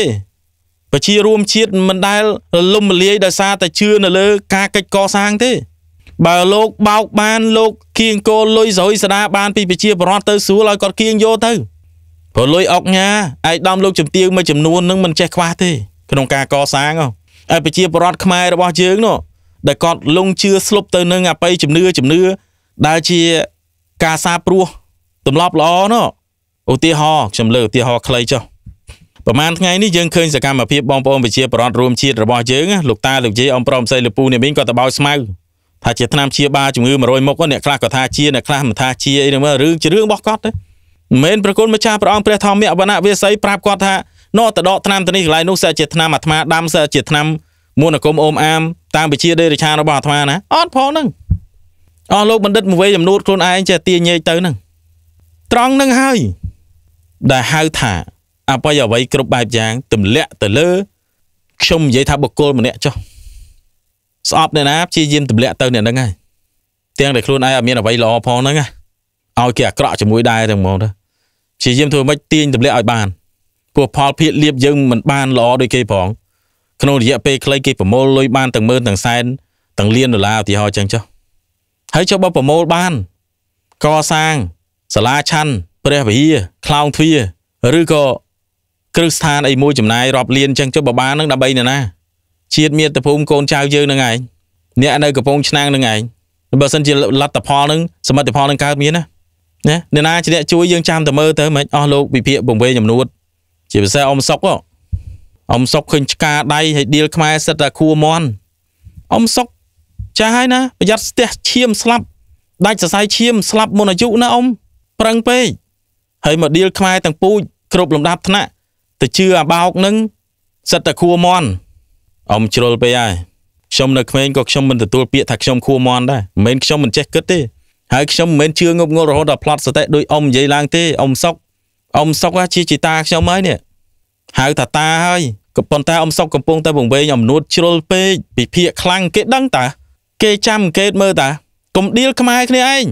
ប្រជារួមជាតិមិនដែលរលំរលាយដោយសារតែជឿនៅលើការកិច្ចកសាងទេបើលោកបោកបានលោកគៀងគោលលុយស្រួយស្ដាបានពីប្រជាប្រដ្ឋទៅស្រួលឲ្យគាត់គៀងយកទៅព្រោះលុយអុកញ៉ាឯកដំលោកជំទាវមួយចំនួននឹងមិនចេះខ្វះទេក្នុងការកសាងហើយប្រជាប្រដ្ឋខ្មែររបស់យើងនោះដែលគាត់លងជឿស្លុបទៅនឹងអបិយជំនឿជំនឿដែលជាការសាព្រោះទម្លាប់ល្អនោះឧទាហរណ៍ខ្ញុំលើឧទាហរណ៍ខ្លីចុះប្រហែលថ្ងៃនេះយើងឃើញសកម្មភាពបងប្អូនប្រជាប្រដ្ឋរួមជាតិរបស់យើងលោកតាលោកយាយអំប្រមសីលពូនេះមីងក៏តបោចស្មៅថាជាឆ្នាំជាបាជំងឺ100មុខអ្នកខ្លះក៏ថាជាអ្នកខ្លះមិនថាជាអីនឹងមើលរឿងជារឿងរបស់គាត់ទេមិនប្រគុណម្ចាស់ព្រះអង្គព្រះធម្មវណ្ណវាស័យប្រាប់គាត់ថាណោះតដកឆ្នាំទៅនេះកន្លែងនោះសិតជាឆ្នាំអាត្មាដាំសិតជាឆ្នាំមុនអាគមអូមអាម តាមវិជាដេរឆានរបស់អាត្មាណាអត់ផងហ្នឹងអស់លោកបណ្ឌិតមួយវ័យចំនួនខ្លួនឯងចេះទាញញែកទៅហ្នឹងត្រង់ហ្នឹងហើយដែលហៅថាអបយអ្វីគ្រប់បែបយ៉ាងទម្លាក់ទៅលើខ្ញុំនិយាយថាបុគ្គលម្នាក់ចុះស្អប់អ្នកណាព្យាយាមទម្លាក់ទៅអ្នកហ្នឹងហើយទាំងតែខ្លួនឯងអត់មានអ្វីល្អផងហ្នឹងណាឲ្យគេអាក្រក់ជាមួយដែរទាំងហ្មងទៅព្យាយាមធ្វើម៉េចទាញទម្លាក់ឲ្យបានព្រោះផលភាកលៀបយើងមិនបានល្អដូចគេផង ក្នុងរយៈពេលខ្លីគេប្រមូលលុយបានទាំងម៉ឺនទាំងសែនទាំងលានដុល្លារឧទាហរណ៍ចឹងចុះហើយចុះបើប្រមូលបានកសាងសាលាឆាន់ព្រះវិហារខ្លោងទ្វារឬក៏គ្រឹះស្ថានអីមួយចំណាយរាប់លានចឹងចុះបបានឹងដើម្បីនរណាជាតិមាតុភូមិកូនចៅយើងនឹងឯងអ្នកនៅកំពង់ឆ្នាំងនឹងឯងបើសិនជាលទ្ធផលនឹងសមិទ្ធផលនឹងកើតមានណាណាអ្នកណាជាអ្នកជួយយើងចាំតែមើលទៅមិនអស់លោកវិភាកបង្វេញចំនួនជាពិសេសអ៊ំសុកអ៊ំសុកឃើញឆ្កាដៃហើយដៀលខ្មែរសិតតែខួមន់អ៊ំសុកចាស់ហើយណាប្រយ័ត្នស្ទះឈាមស្លាប់ដាច់សរសៃឈាមស្លាប់មុនអាយុណាអ៊ំប្រឹងពេកហើយមកដៀលខ្មែរទាំងពូជគ្រប់លំដាប់ថ្នាក់ទៅជឿអាបោកនឹងសិតតែខួមន់អមជ្រុលពេកហើយខ្ញុំនៅក្មេងក៏ខ្ញុំមិនទទួលពាក្យថាខ្ញុំខួមន់ដែរមិនមែនខ្ញុំមិនចេះគិតទេ ហើយខ្ញុំមិនមែនជឿងប់ងល់រហូតដល់ផ្លត់សតិដោយអ៊ំនិយាយឡើង ទេអ៊ំសុកអ៊ំសុកជាជីតាខ្ញុំហើយនេះហៅថាតាហើយក៏ប៉ុន្តែអ៊ំសុកកំពុងតែបង្វែងអំនួតជ្រុលពេកពិភាកខ្លាំងគេដឹងតា គេចាំអង្កេតមើលតាកុំដៀលខ្មែរគ្នាឯង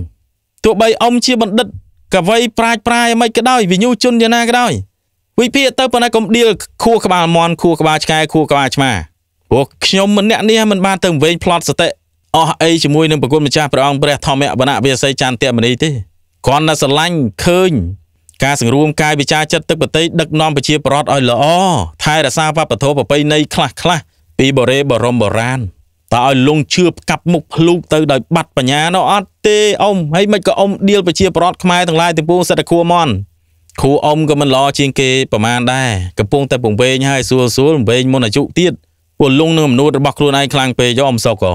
ទោះបីអ៊ំជាបណ្ឌិតកវីប្រាជ្ញប្រាយមិនក៏ដោយវិញ្ញូជនយ៉ាងណាក៏ដោយវិភាគទៅប៉ុន្តែកុំដៀលខួរក្បាលមន់ខួរក្បាលឆ្កែខួរក្បាលឆ្មាព្រោះខ្ញុំម្នាក់នេះមិនបានទៅវែង plot សតិអស់អីជាមួយនឹងប្រគុណម្ចាស់ព្រះអង្គព្រះធម្មវណ្ណវាស័យចន្ទមនីទេគ្រាន់តែស្រឡាញ់ឃើញការសង្រួមកាយវិចារចិត្តទឹកប្រតិដឹកនាំប្រជាប្រដ្ឋឲ្យល្អថែរក្សាវប្បធម៌ប្រពៃណីខ្លះខ្លះពីបរេបរមបុរាណតើឲ្យលងឈឿបកាប់មុខភ្លូកទៅដោយបាត់បញ្ញានោះអត់ទេអ៊ំហើយមិនក៏អ៊ំដៀលប្រជាប្រដ្ឋខ្មែរទាំងឡាយទាំងពួងសិតតែគួមន់គ្រូអ៊ំក៏មិនល្អជាងគេប្រមាណដែរកំពុងតែពង្វែងហើយស្រួលស្រួលពង្វែងមុនអាយុទៀតពលលងនឹងអំនួតរបស់ខ្លួនឯងខ្លាំងពេកយកអ៊ំសុកក៏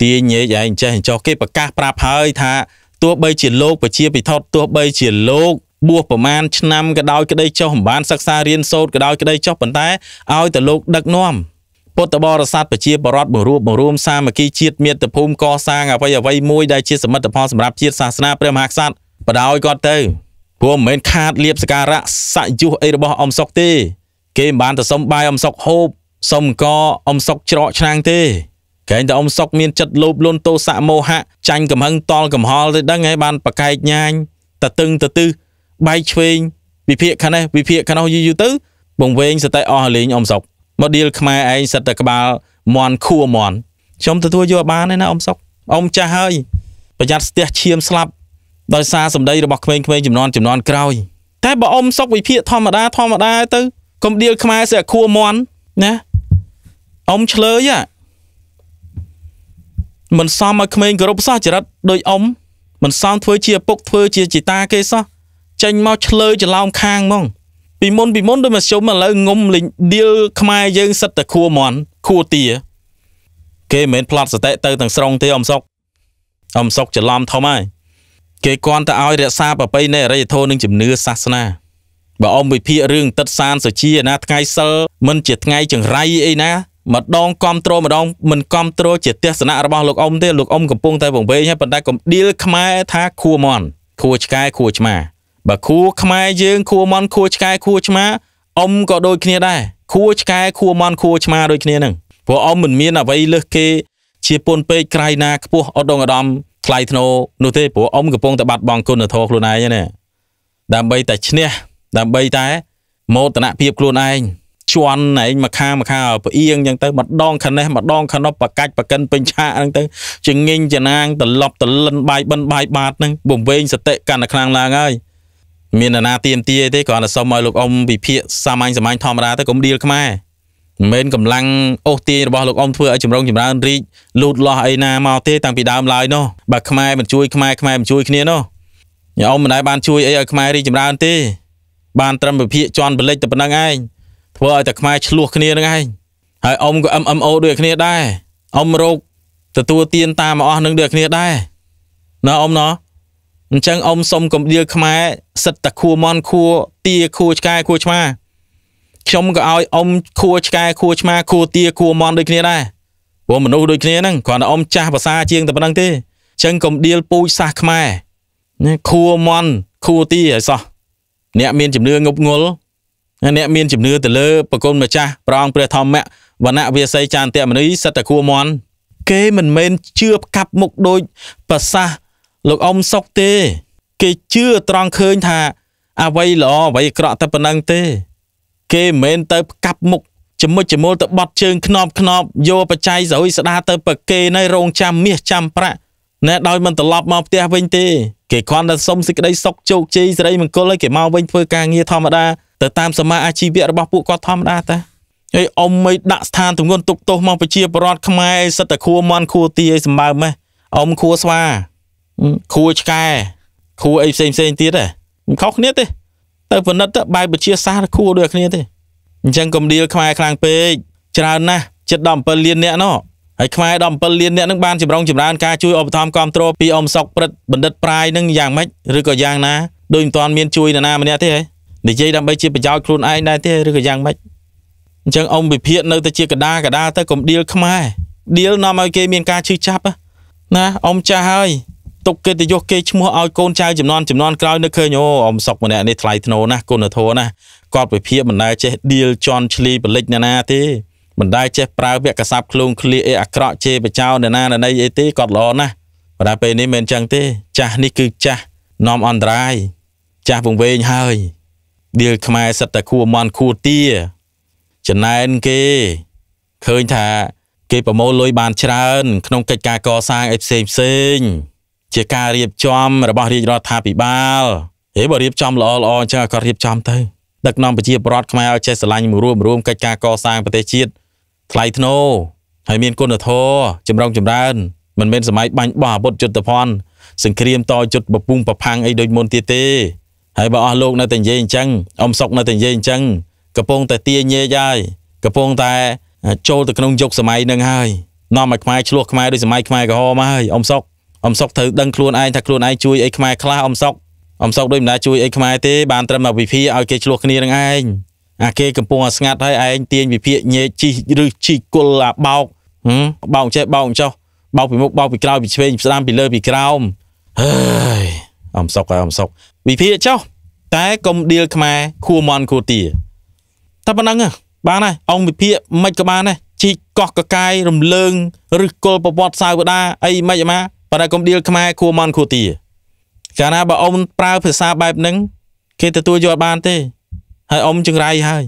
ទាញញែកឯងចេះចោះគេប្រកាសប្រាប់ហើយ ថាទោះបីជាលោកប្រជាពិថតទោះបី ជាលោក បួសប្រមាណឆ្នាំក៏ដោយក្តីចោះមិនបានសិក្សារៀនសូត្រក៏ដោយក្តីចោះប៉ុន្តែឲ្យតែលោកដឹកនាំពុទ្ធបរិស័ទប្រជាបរតបង្រួបបង្រួមសាមគ្គីជាតិមាតុភូមិកសាងអ្វីអ្វីមួយដែលជាសមិទ្ធផលសម្រាប់ជាតិសាសនាព្រះមហាក្សត្របដឲ្យគាត់ទៅព្រោះមិនមែនខាតលៀបសការៈសយុះអីរបស់អំសុកទេ គេមិនបានទៅសុំបាយអំសុកហូបសុំកអំសុកច្រកឆ្នាំងទេកែងតែអំសុកមានចិត្តលោភលន់ទោសៈមោហៈចាញ់កំហឹងតល់កំហល់ទៅដឹងហើយបានប្រកែកញាញតតឹងតទឹះបែកឆ្វេងវិភាកខាងនេះវិភាកខាងនោះយូរយូរទៅបង្វែងសតិអស់លេងអំសុក model ខ្មែរឯងសិតតែក្បាលមន់ខួមន់ខ្ញុំទទួលយកបានទេណាអ៊ំសុកអ៊ំចាស់ហើយ ប្រយ័ត្នស្ទះឈាមស្លាប់ដោយសារសម្ដីរបស់ក្មេងៗចំនួនចំនួនក្រោយតែបើអ៊ំសុកវិភាកធម្មតាធម្មតាទៅកុំដៀលខ្មែរសិអាខួមន់ណាអ៊ំឆ្លើយអាមិនសមឲ្យក្មេងគោរពសោះចរិតដោយអ៊ំមិនសមធ្វើជាឪពុក ធ្វើជាជីតាគេសោះចេញមកឆ្លើយច្រឡំខាងហ្មងពីមុនពីមុនដូចមធ្យមឥឡូវងុំលេងឌីលខ្មែរយើងសិតតែខួមន់ខួទាគេមិនមែនផ្លាត់សតិទៅទាំងស្រុងទេអំសុកអំសុកច្រឡំធំហើយគេគន់តែឲ្យរក្សាប្រពៃណីអរិយធម៌និងជំនឿសាសនាបើអំវិភាករឿងទឹកសានសុជាណាថ្ងៃសិលមិនជាថ្ងៃចង្រៃអីណា ម្ដងគ្រប់គ្រងម្ដងមិនគ្រប់គ្រងជាទស្សនៈរបស់លោកអ៊ំទេលោកអ៊ំកំពុងតែវង្វេងហើយប៉ុន្តែកុំឌីលខ្មែរថាខួមន់ខួឆ្កែខួឆ្មាបើខួខ្មែរយើងខួមន់ខួឆ្កែខួឆ្មាអ៊ំក៏ដូចគ្នាដែរខួឆ្កែខួមន់ខួឆ្មាដូចគ្នានឹងព្រោះអ៊ំមិនមានអ្វីលើសគេ ជាពុនពេកក្រៃណាខ្ពស់អត់ដងអដំថ្លៃធ្នូនោះទេព្រោះអ៊ំកំពុងតែបាត់បង់គុណធម៌ខ្លួនឯងណាដើម្បីតែឈ្នះដើម្បីតែមោទនភាពខ្លួនឯងជន់ឯងមកខាមកខាប្អៀងអញ្ចឹងទៅម្ដងខានេះម្ដងខានោះបកាច់បកិនពេញឆាកហ្នឹងទៅជាងិញចណាងត្រឡប់ត្រលិនបាយបិនបាយបាតហ្នឹងបំវែងសតិកាន់តែខ្លាំងឡើងហើយមាននរណាទៀមទាទេគ្រាន់តែសុំឲ្យលោកអ៊ំវិភាគសាមញ្ញសាមញ្ញធម្មតាទៅកុំឌីលខ្មែរមិនមែនកម្លាំងអូសទាញរបស់លោកអ៊ំធ្វើឲ្យចម្រុងចម្រើនរីកលូតលាស់អីណាមកទេតាំងពីដើមឡើយនោះបើខ្មែរមិនជួយខ្មែរខ្មែរមិនជួយគ្នានោះញោមមិនដែលបានជួយអីឲ្យខ្មែររីកចម្រើនទេ បានត្រឹមវិភាគជន់បលិចតែប៉ុណ្្នឹងឯងធ្វើឲ្យតែខ្មែរឆ្លោះគ្នានឹងឯងហើយអ៊ំក៏ MMO ដូចគ្នាដែរអ៊ំរោគទទួលទានតាមអស់នឹងដូចគ្នាដែរណាអ៊ំណាអញ្ចឹងអ៊ំសុំកំដៀលខ្មែរសិតតខួមន់ខួទាខួឆ្កែខួឆ្មាខ្ញុំក៏ឲ្យអ៊ំខួឆ្កែខួឆ្មាខួទាខួមន់ដូចគ្នាដែរព្រោះមនុស្សដូចគ្នាហ្នឹងគ្រាន់តែអ៊ំចាស់ភាសាជាងតែប៉ុណ្្នឹងទេអញ្ចឹងកំដៀលពូជសាសខ្មែរណាខួមន់ខួទាឲ្យសោះអ្នកមានជំនឿងប់ងល់អ្នកមានជំនឿទៅលើប្រគុណម្ចាស់ព្រះអង្គព្រះធម្មវណ្ណៈវាស័យចានតមនីសិតតខួមន់គេមិនមែនជឿកាប់មុខដូចប្រសាសន៍លោកអ៊ំសុកទេ គេជឿត្រង់ឃើញថាអ្វីល្អអ្វីអាក្រក់តែប៉ុណ្ណឹងទេ គេមិនមែនទៅផ្កាប់មុខចំណុចចមូលទៅបត់ជើងខ្នប់ខ្នប់យកបច្ច័យស្រួយស្ដាទៅប្រគេនៅរោងចាំមាសចាំប្រាក់ណែដោយមិនត្រឡប់មកផ្ទះវិញទេគេគ្រាន់តែសុំសេចក្តីសុខជោគជ័យសិរីមង្គលឲ្យគេមកវិញធ្វើការងារធម្មតាទៅតាមសមាអាជីវៈរបស់ពួកគាត់ធម្មតាតាហើយអ៊ំមិនដាក់ស្ថានទម្ងន់ទុកទោសមកប្រជាពលរដ្ឋខ្មែរសិតតែខួមន់ខួទាឲ្យសម្បើមម៉េះអ៊ំខួស្វាខួឆ្កែខួអីផ្សេងផ្សេងទៀតដែរមិនខុសគ្នាទេទៅផលិតទៅបែបវិជាសាស្ត្រខួដូចគ្នាទេអញ្ចឹងកំដៀលខ្មែរខ្លាំងពេកច្រើនណាស់ជិត17លានអ្នកណោះហើយខ្មែរ17លានអ្នកនឹងបានចម្រុងចម្រើនការជួយឧបត្ថម្ភគ្រប់គ្រងពីអមសុកព្រឹទ្ធបណ្ឌិតប្រាយនឹងយ៉ាងម៉េចឬក៏យ៉ាងណាដោយមិនទាន់មានជួយនរណាម្នាក់ទេហ៎និយាយដើម្បីជាប្រយោជន៍ខ្លួនឯងដែរទេឬក៏យ៉ាងម៉េចអញ្ចឹងអង្គវិភាកនៅតែជាកដាកដាទៅកំដៀលខ្មែរដៀលនាំឲ្យគេមានការឈឺចាប់ណាអង្គចាស់ហើយទុកកិត្តិយសគេឈ្មោះឲ្យកូនចៅចំនួនចំនួនក្រោយនៅឃើញអូអ៊ំសុកម្នាក់នេះថ្លៃធ្នូណាស់គុណធម៌ណាស់គាត់វិភាគមិនដែលចេះឌីលជន់ឈ្លីបលិចណាណាទេមិនដែលចេះប្រើវគ្គស័ព្ទខ្លួនឃ្លាអេអាក្រក់ជេរបចោនណាណីអីទេគាត់ល្អណាស់ប៉ុន្តែពេលនេះមិនចឹងទេ ចាស់នេះគឺចាស់នាំអន្តរាយចាស់វង្វេងហើយឌីលខ្មែរសិតតែគួរមន់គួរទាចំណែនគេឃើញថា គេប្រមូលលុយបានច្រើនក្នុងកិច្ចការកសាងអីផ្សេងផ្សេងជាការរៀបចំរបស់រាជរដ្ឋាភិបាលហេបើរៀបចំល្អល្អអញ្ចឹងក៏រៀបចំទៅដឹកនាំប្រជាពលរដ្ឋខ្មែរឲ្យចេះស្រឡាញ់រួមរួមកិច្ចការកសាងប្រទេសជាតិថ្លៃថ្នូរហើយមានគុណធម៌ចម្រុងចម្រើនមិនមែនសម័យបាញ់បោះអាវុធយុទ្ធភ័ណ្ឌសង្គ្រាមតយុទ្ធបពុងប្រផាំងអីដូចមុនទៀតទេហើយបើអស់លោក នៅតែនិយាយអញ្ចឹងអ៊ំសុកនៅតែនិយាយអញ្ចឹងកំពុងតែទាញេយហើយកំពុងតែចូលទៅក្នុងយុគសម័យនឹងហើយនាំឲ្យខ្មែរឆ្លោះខ្មែរដោយសម័យខ្មែរក្រហមហើយអ៊ំសុកអំសុកត្រូវដឹងខ្លួនឯងថាខ្លួនឯងជួយអីខ្មែរខ្លះអំសុកអំសុកដូចម្ដាយជួយអីខ្មែរទេបានត្រឹមតែវិភាឲ្យគេឆ្លោះគ្នានឹងឯងអាគេកំពុងតែស្ងាត់ហើយឯងទាញវិភាញេជីឬជីគុលអាបោកបោកចេះបោកចោះបោកពីមុខបោកពីក្រោយពីឆ្វេងស្ដាំពីលើពីក្រោមអើយអំសុកហើយអំសុកវិភាចោះតែកុំឌីលខ្មែរខួមន់ខួទាតែប៉ុណ្ណឹងបានហើយអង្គវិភាមិនក៏បានដែរជីកកោះកកាយរំលើងឬគុលប្រវត្តិសាវតាអីមិនអាម៉ាប៉ុន្តែកុំដៀលខ្មែរគួមន់គួទាកាលណាបើអ៊ំប្រើភាសាបែបហ្នឹងគេទទួលយកបានទេហើយអ៊ំចង្រៃហើយ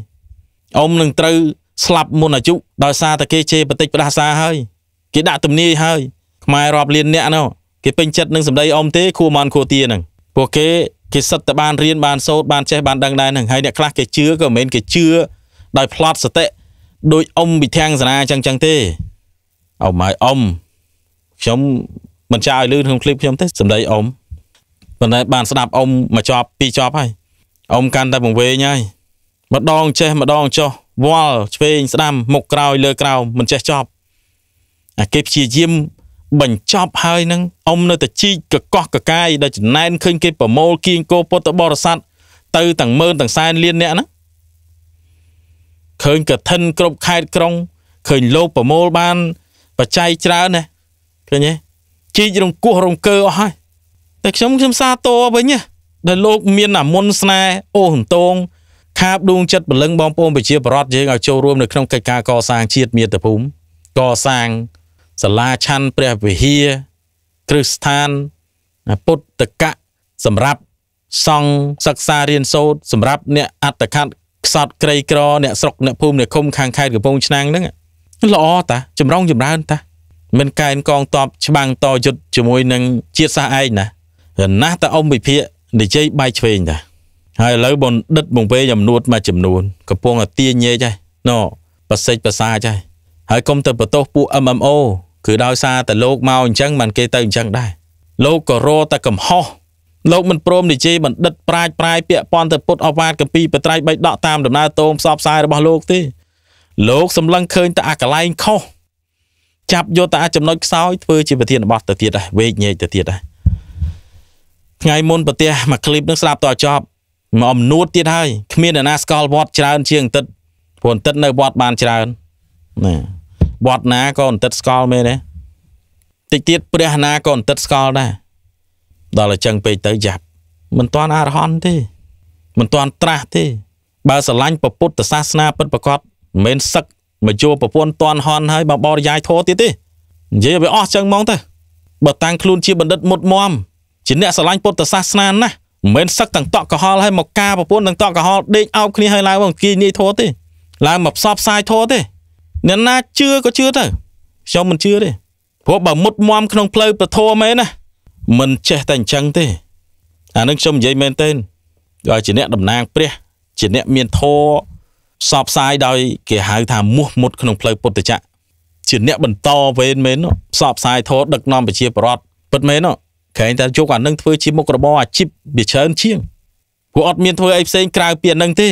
អ៊ំនឹងត្រូវស្លាប់មុនអាយុដោយសារតែគេជេរបន្តិចផ្ដាសាហើយគេដាក់ទំនាយហើយខ្មែររាប់លានអ្នកនោះគេពេញចិត្តនឹងសម្ដីអ៊ំទេគួមន់គួទាហ្នឹងពួកគេ គេសិតតែបានរៀនបានសូត្របានចេះបានដឹងដែរហ្នឹងហើយអ្នកខ្លះគេជឿក៏មិនមែនគេជឿដោយផ្លត់សតិដោយអ៊ំវិធាំងសនាអញ្ចឹងអញ្ចឹងទេអ៊ំហើយអ៊ំខ្ញុំមិនចាឲ្យលឺក្នុងឃ្លីបខ្ញុំទេសម្ដីអ៊ំប៉ុន្តែបានស្ដាប់អ៊ំមួយចប់ពីរចប់ហើយអ៊ំកាន់តែបង្វែងហើយម្ដងចេះម្ដងចុះវល់ឆ្វេងស្ដាំមុខក្រោយលើក្រោមមិនចេះចប់អាគេព្យាយាមបញ្ចប់ហើយនឹងអ៊ំនៅតែជីកកកកកាយដល់ចំណែនឃើញគេប្រមូលគៀងគោពុទ្ធបរិស័ទទៅទាំងម៉ឺនទាំងសែនលានអ្នកណាឃើញកឋិនគ្រប់ខេត្តក្រុងឃើញលោកប្រមូលបានបច្ច័យច្រើនណាស់ឃើញទេជីករង្គោះរង្គើអស់ហើយតែខ្ញុំខ្ញុំសាទរវិញដែលលោក មានអាមុនស្នេហ៍អូហន្តងខាបដួងចិត្តពលឹងបងប្អូនប្រជាប្រដ្ឋយើងឲ្យចូលរួមនៅក្នុងកិច្ចការកសាងជាតិមាតុភូមិកសាងសាលាឆាន់ព្រះវិហារគ្រឹះស្ថានពុទ្ធកៈសម្រាប់សង់សិក្សារៀនសូត្រសម្រាប់អ្នកអត្តខត្តខ្សត់ក្រីក្រអ្នកស្រុកអ្នកភូមិអ្នកឃុំខាងខេត្តកំពង់ឆ្នាំងហ្នឹងល្អតា ចម្រុងចម្រើនតាមិនកែនកងតបច្បាំងតយុទ្ធជាមួយនឹងជាតិសាសឯងណារណាស់តែអ៊ំវិភាកនិយាយបាយឆ្វេងតាហើយឥឡូវបណ្ឌិត បងវេចំនួនមួយចំនួនកំពុងតែទាញេចហើយណប្រសិចប្រសាចហើយហើយកុំទៅបន្ទោសពួក MMO គឺដោយសារតែលោកមកអញ្ចឹងມັນគេទៅអញ្ចឹងដែរលោកក៏រតែកំហុសលោកមិនព្រមនិយាយបណ្ឌិតប្រាជ្ញប្រាយពាក់ព័ន្ធទៅពុតអវាទកម្ពីបត្រៃបៃដកតាមដំណើរតោមផ្សព្វផ្សាយរបស់លោកទេលោកសម្លឹងឃើញតែអាកលែងខុសចាប់យកតែចំណុចខ្សោយធ្វើជាប្រធានបទទៅទៀតដែរវេកញែកទៅទៀតដែរថ្ងៃមុនប្រទេសមួយឃ្លីបនឹងស្ដាប់តចប់មកអំនួតទៀតហើយគ្មានអ្នកណាស្គាល់វត្តច្រើនជាងអន្តិតព្រោះអន្តិតនៅវត្តបានច្រើនណាវត្តណាក៏អន្តិតស្គាល់មែនទេតិចទៀតព្រះណាក៏អន្តិតស្គាល់ដែរដល់តែចឹងពេកទៅចាប់មិនទាន់អរហន្តទេមិនទាន់ត្រាស់ទេបើស្រឡាញ់ពុទ្ធសាសនាពិតប្រកបមិនមែនសឹកមកជួប្រពន្ធតន់ហន់ហើយមកបរិយាយធោទៀតទេនិយាយឲ្យអស់ចឹងហ្មងទៅបើតាំងខ្លួនជាបណ្ឌិតមុតមមជាអ្នកស្រឡាញ់ពុទ្ធសាសនាណាស់មិនមែនសឹកទាំងតក់កុហលហើយមកការប្រពន្ធទាំងតក់កុហលដេកអោបគ្នាហើយឡើងមកគីនីធោទេឡើងមកផ្សព្វផ្សាយធោទេអ្នកណាជឿក៏ជឿទៅខ្ញុំមិនជឿទេព្រោះបើមុតមមក្នុងផ្លូវប្រធមមែនណាមិនចេះតែអញ្ចឹងទេអានឹងខ្ញុំនិយាយមែនទេដល់ជាអ្នកតំណាងព្រះជាអ្នកមានធម៌ផ្សព្វផ្សាយដោយគេហៅថាមោះមុតក្នុងផ្លូវពុទ្ធចក្រជាអ្នកបន្តវេនមែនផ្សព្វផ្សាយធរដឹកនាំប្រជាប្រដ្ឋពិតមែនក្រែងតែយកអានឹងធ្វើជាមុខរបរអាជីពវាច្រើនជាងពួកអត់មានធ្វើអីផ្សេងក្រៅពីអានឹងទេ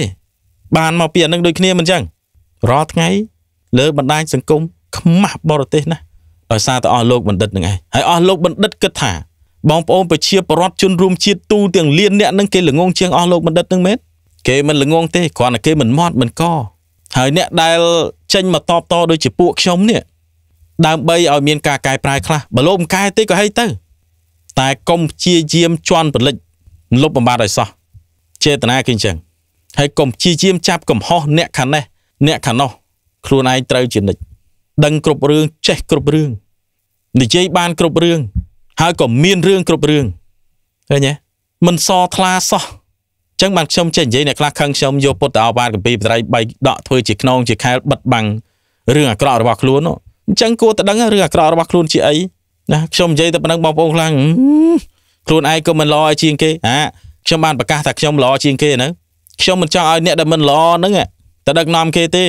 បានមកពីអានឹងដូចគ្នាមិនចឹងរាល់ថ្ងៃ លើបណ្ដាញសង្គមខ្មាស់បរទេសណាដោយសារតែអស់លោកបណ្ឌិតនឹងឯងហើយអស់លោកបណ្ឌិតគិតថាបងប្អូនប្រជាពលរដ្ឋជនរួមជាតិទូទាំងលានអ្នកនឹងគេល្ងងជាងអស់លោកបណ្ឌិតនឹងមែនគេមិនល្ងងទេគ្រាន់តែគេមិនមត់មិនកហើយអ្នកដែលចេញមកតបតដូចជាពួកខ្ញុំនេះដើម្បីឲ្យមានការកែប្រែខ្លះបើលោកមិនកែទេក៏ហីទៅតែកុំព្យាយាមជន់ពលិចលុបបំបត្តិឲ្យសោះចេតនាគឺអញ្ចឹងហើយកុំព្យាយាមចាប់កំហុសអ្នកខាងនេះអ្នកខាងនោះខ្លួនឯងត្រូវជានិច្ចដឹងគ្រប់រឿងចេះគ្រប់រឿងនិយាយបានគ្រប់រឿងហើយក៏មានរឿងគ្រប់រឿងឃើញទេមិនសថ្លាសោះចឹងបានខ្ញុំចេះនិយាយអ្នកខ្លះខឹងខ្ញុំយកពុទ្ធទៅអោបបានកម្ពីបត្រី3ដកធ្វើជាខ្នងជាខែលបិទបាំងរឿងអាក្រក់របស់ខ្លួនអញ្ចឹងគួរតែដឹងរឿងអាក្រក់របស់ខ្លួនជាអីណាខ្ញុំនិយាយតែប៉ុណ្្នឹងបងប្អូនខ្លាំងខ្លួនឯងក៏មិនល្អឲ្យជាងគេអាខ្ញុំបានប្រកាសថាខ្ញុំល្អជាងគេហ្នឹងខ្ញុំមិនចង់ឲ្យអ្នកដែលមិនល្អហ្នឹងតែដឹកនាំគេទេ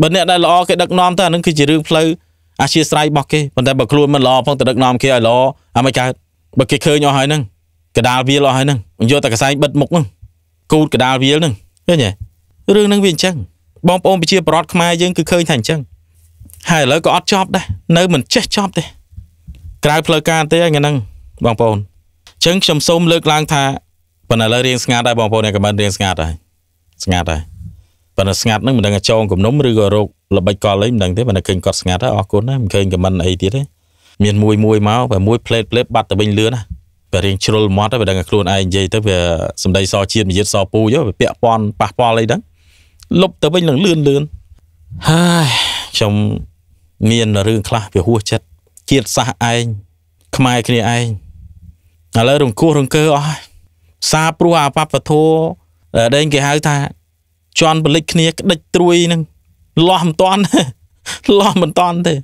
បើអ្នកដែលល្អគេដឹកនាំទៅអានឹងគឺជារឿងផ្លូវអាជាស្រ័យរបស់គេប៉ុន្តែបើខ្លួនមិនល្អផងទៅដឹកនាំគេឲ្យល្អអាមិនកើតបើគេឃើញអស់ហើយហ្នឹងកដាលវាអស់ហើយហ្នឹងយកតែកសែងបិទមុខហ្នឹងគូតកដាលវាលហ្នឹងឃើញទេរឿងហ្នឹងវាអញ្ចឹងបងប្អូនប្រជាប្រដ្ឋខ្មែរយើងគឺឃើញថាអញ្ចឹងហើយឥឡូវក៏អត់ចប់ដែរនៅមិនចេះចប់ទេ ក្រៅផ្លូវការទេហ្នឹងបងប្អូនអញ្ចឹងខ្ញុំសូមលើកឡើងថាប៉ុន្តែឥឡូវរៀងស្ងាត់ដែរបងប្អូនអ្នកកម្មរៀងស្ងាត់ហើយស្ងាត់ហើយប៉ុន្តែស្ងាត់ហ្នឹងមិនដឹងអាចងគំនុំឬក៏រោគល្បិចកលអីមិនដឹងទេប៉ុន្តែឃើញគាត់ស្ងាត់ហើយអរគុណណាមិនឃើញខមមិនអីទៀតទេមានមួយមួយមកបើមួយផ្លេតផ្លេតបាត់ទៅវិញលឿនណាវារៀងជ្រុលមាត់ទៅវាដឹងថាខ្លួនឯងនិយាយទៅវាសម្ដីសជាតិមារយាទសពូយោវាពាក់ព័ន្ធប៉ះពាល់អីហ្នឹងលុបទៅវិញនឹងលឿនលឿនហើយខ្ញុំមានរឿងខ្លះវាហួសចិត្តជាតិសាសឯងខ្មែរគ្នាឯងឥឡូវរង្គោះរង្គើអស់សារព្រោះអាបពធោដែលគេហៅថាជន់បលិចគ្នាក្តិចត្រួយនឹងលាស់មិនតាន់លាស់មិនតាន់ទេ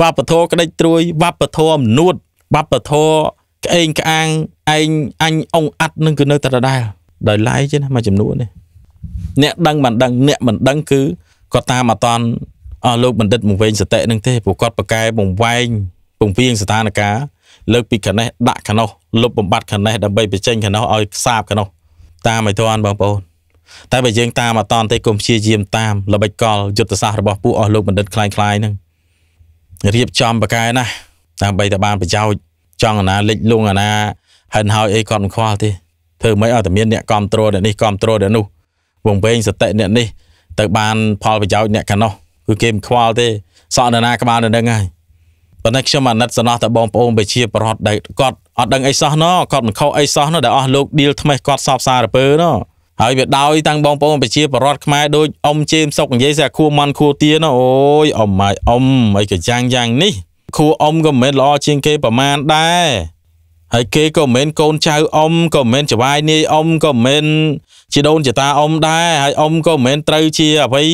បពធោក្តិចត្រួយបពធោមនុស្សបពធោក្អេងក្អាងឯងអញអងអាត់នឹងគឺនៅតែដដែលដោយឡែកទេណាមួយចំនួននេះអ្នកដឹងមិនដឹងអ្នកមិនដឹងគឺគាត់តាមអត់តាន់អស់លោកបណ្ឌិតមកវិញសតិនឹងទេព្រោះគាត់ប្រកែបង្វែងពង្រៀងស្ថានភាពលើកពីខណេះដាក់ខណោះលុបបំបត្តិខណេះដើម្បីបញ្ចេញខណោះឲ្យខ្សាបខណោះតាមឲ្យតាន់បងប្អូន តែបើយើងតាមអត់តាន់ទេកុំព្យាយាមតាមល្បិចកលយុទ្ធសាស្ត្ររបស់ពួកអស់លោកបណ្ឌិតคล้ายៗហ្នឹងរៀបចំប្រកែណាស់ដើម្បីតែបានប្រយោជន៍ចង់អាណាលិចលង់អាណា ហិនហើយអីគាត់មិនខ្វល់ទេធ្វើមិនឲ្យតែមានអ្នកគ្រប់គ្រងអ្នកនេះគ្រប់គ្រងអ្នកនោះវងវែងសតិអ្នកនេះទៅបានផលប្រយោជន៍អ្នកខាងនោះគឺគេមិនខ្វល់ទេសក់នរណាក្បាលនៅនឹងហើយប៉ុន្តែខ្ញុំអាណិតសំណោះតែបងប្អូនប្រជាប្រដ្ឋដែលគាត់អត់ដឹងអីសោះណោះគាត់មិនខុសអីសោះណោះដែលអស់លោកឌីលថ្មេះគាត់សອບសារពើណោះហើយវាដោយតាំងបងប្អូនប្រជាប្រដ្ឋខ្មែរដូចអ៊ំជេមសុកនិយាយថាខួមន់ខួទាណោះអូយអ៊ំម៉ៃអ៊ំអីក៏យ៉ាងយ៉ាងនេះគ្រូអ៊ំក៏មិនមែនល្អជាងគេប្រមាណដែរហើយគេក៏មិនមែនកូនចៅអ៊ំក៏មិនមែនចវាយនាយអ៊ំក៏មិនមែនជាដូនជាតាអ៊ំដែរហើយអ៊ំក៏មិនមែនត្រូវជាអ្វី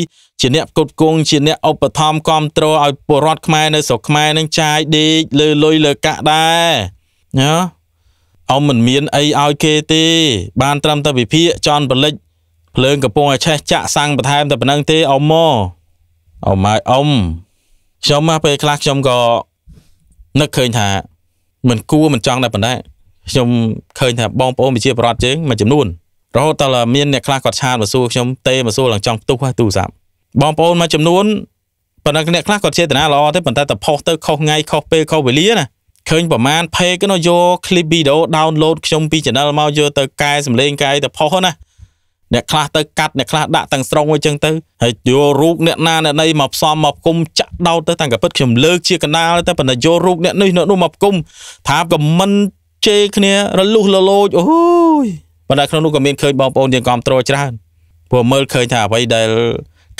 ជាអ្នកគុតគងជាអ្នកឧបត្ថម្ភគ្រប់គ្រងឲ្យពលរដ្ឋខ្មែរនៅស្រុកខ្មែរនឹងចាយដេកលើលុយលើកាក់ដែរណាអ៊ំមិនមានអីឲ្យគេទេ បានត្រឹមតែវិភាកចន់ពលិចភ្លើងកំពុងតែឆេះចាក់សាំងបន្ថែមតែប៉ុណ្្នឹងទេអ៊ំមកអ៊ំម៉ែអ៊ំខ្ញុំមកពេលខ្លះខ្ញុំក៏នឹកឃើញថាមិនគួរមិនចង់ដែរប៉ុន្តែខ្ញុំឃើញថាបងប្អូនវិជាប្រដ្ឋយើងមួយចំនួនរហូតដល់មានអ្នកខ្លះគាត់ឆានមកសួរខ្ញុំទេមកសួរឡើងចង់ផ្ទុះទូរស័ព្ទបងប្អូនមួយចំនួនប៉ុន្តែអ្នកខ្លះគាត់ចេតនាល្អទេប៉ុន្តែតែផុសទៅខុសថ្ងៃខុសពេលខុសវេលាណាឃើញប្រមាណ page នោះយក clip video download ខ្ញុំពី channel មកយកទៅកែសម្លេងកែទៅផុសណាអ្នកខ្លះទៅកាត់អ្នកខ្លះដាក់ទាំងស្រុងអញ្ចឹងទៅហើយយករូបអ្នកណាអ្នកណីមកផ្សំមកគុំចាក់ដោតទៅតាំងកពិតខ្ញុំលើកជាកណាលទៅប៉ុន្តែយករូបអ្នកនេះអ្នកនោះមកគុំថាក៏មិនជេរគ្នារលុះលលោចអូយប៉ុន្តែក្នុងនោះក៏មានឃើញបងប្អូនយើងគ្រប់ត្រួតច្រើនព្រោះមើលឃើញថាអ្វីដែល